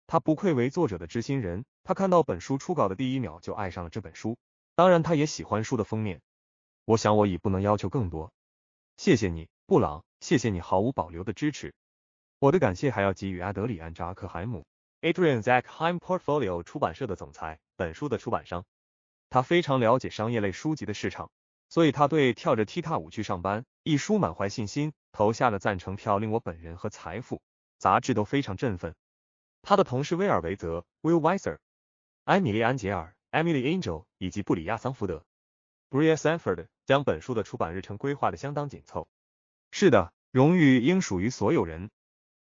他不愧为作者的知心人，他看到本书初稿的第一秒就爱上了这本书。当然，他也喜欢书的封面。我想，我已不能要求更多。谢谢你，布朗，谢谢你毫无保留的支持。我的感谢还要给予阿德里安·扎克海姆 （Adrian Zachheim Portfolio 出版社的总裁，本书的出版商）。他非常了解商业类书籍的市场，所以他对《跳着踢踏舞去上班》一书满怀信心，投下了赞成票，令我本人和《财富》杂志都非常振奋。他的同事威尔·维泽 （Will Weiser）、艾米丽·安杰尔 （Emily Angel） 以及布里亚·桑福德。Brya Sanford 将本书的出版日程规划得相当紧凑。是的，荣誉应属于所有人。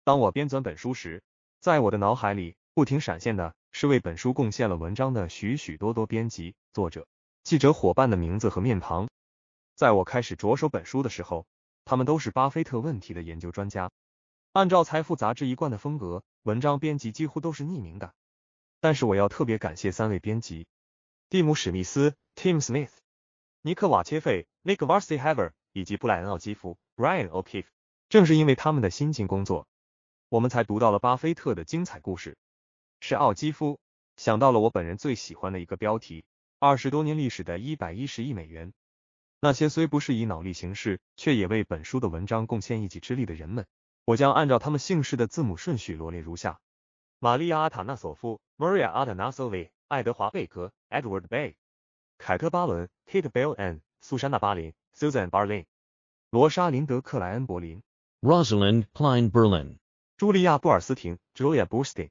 当我编纂本书时，在我的脑海里不停闪现的是为本书贡献了文章的许许多多编辑、作者、记者伙伴的名字和面庞。在我开始着手本书的时候，他们都是巴菲特问题的研究专家。按照《财富》杂志一贯的风格，文章编辑几乎都是匿名的。但是我要特别感谢三位编辑：蒂姆·史密斯 （Tim Smith）。尼克瓦切费 （Nick Varchev） 以及布莱恩奥基夫 （Brian O'Keeffe）。正是因为他们的辛勤工作，我们才读到了巴菲特的精彩故事。是奥基夫想到了我本人最喜欢的一个标题：二十多年历史的一百一十亿美元。那些虽不是以脑力形式，却也为本书的文章贡献一己之力的人们，我将按照他们姓氏的字母顺序罗列如下：玛丽亚·阿塔纳索夫 （Maria Atanasov）、爱德华·贝格 （Edward Bay）。凯特·巴伦 （Kate b e l l n 苏珊娜·巴林 （Susan Berlin）、罗莎琳德·克莱恩·柏林 （Rosalind Klein Berlin）、茱莉亚·布尔斯廷 （Julia Bursting）、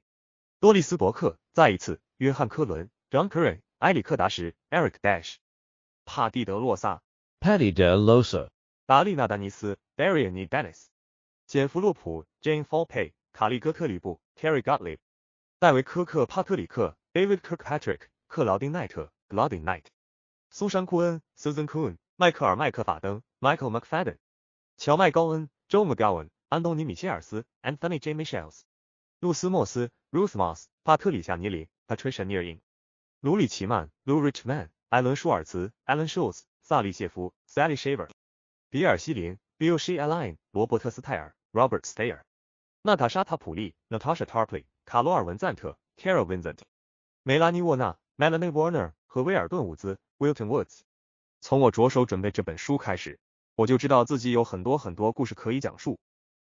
多丽斯·伯克（再一次）、约翰·科伦 （John Curry）、埃里克·达什 （Eric Dash）、帕蒂·德洛萨 （Patty de Losa）、达利娜·丹尼斯 （Dariani Dennis）、简·弗洛普 （Jane f a l p e 卡利·戈特里布 （Carrie Gottlieb）、戴维·科克·帕特里克 （David Kirkpatrick）、克劳丁·奈特 g l a d i n e Knight）。苏珊·库恩 （Susan Kuhn）、迈克尔·麦克法登 （Michael McFadden）、乔·麦高恩 （Joe McGowan）、安东尼·米切尔斯 （Anthony J. Michels）、露丝·莫斯 （Ruth Moss）、帕特里夏·尼里 （Patricia n e a r i n 卢里奇曼 （Lou Richman）、艾伦·舒尔茨 （Alan Schultz）、萨利·谢夫 （Sally Shaver）、比尔·西林 （Bill s h e a l i n e 罗伯特·斯泰尔 （Robert Steyer）、娜塔莎·塔普利 （Natasha Tapley） r、卡罗尔·文赞特 （Carol Vincent）、梅拉尼·沃纳 （Melanie Warner） 和威尔顿·伍兹。Wilton Woods，从我着手准备这本书开始，我就知道自己有很多很多故事可以讲述。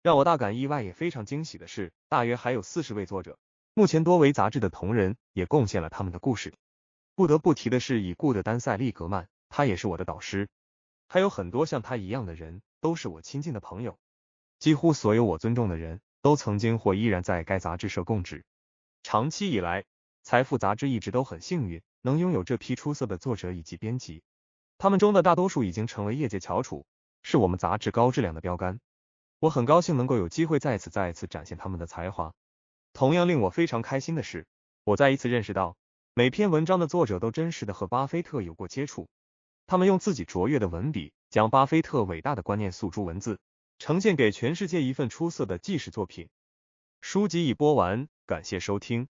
让我大感意外也非常惊喜的是，大约还有四十位作者，目前多维杂志的同仁，也贡献了他们的故事。不得不提的是已故的丹·塞利格曼，他也是我的导师。还有很多像他一样的人，都是我亲近的朋友。几乎所有我尊重的人都曾经或依然在该杂志社供职。长期以来，财富杂志一直都很幸运。能拥有这批出色的作者以及编辑，他们中的大多数已经成为业界翘楚，是我们杂志高质量的标杆。我很高兴能够有机会再次再一次展现他们的才华。同样令我非常开心的是，我再一次认识到每篇文章的作者都真实的和巴菲特有过接触，他们用自己卓越的文笔将巴菲特伟大的观念诉诸文字，呈现给全世界一份出色的纪实作品。书籍已播完，感谢收听。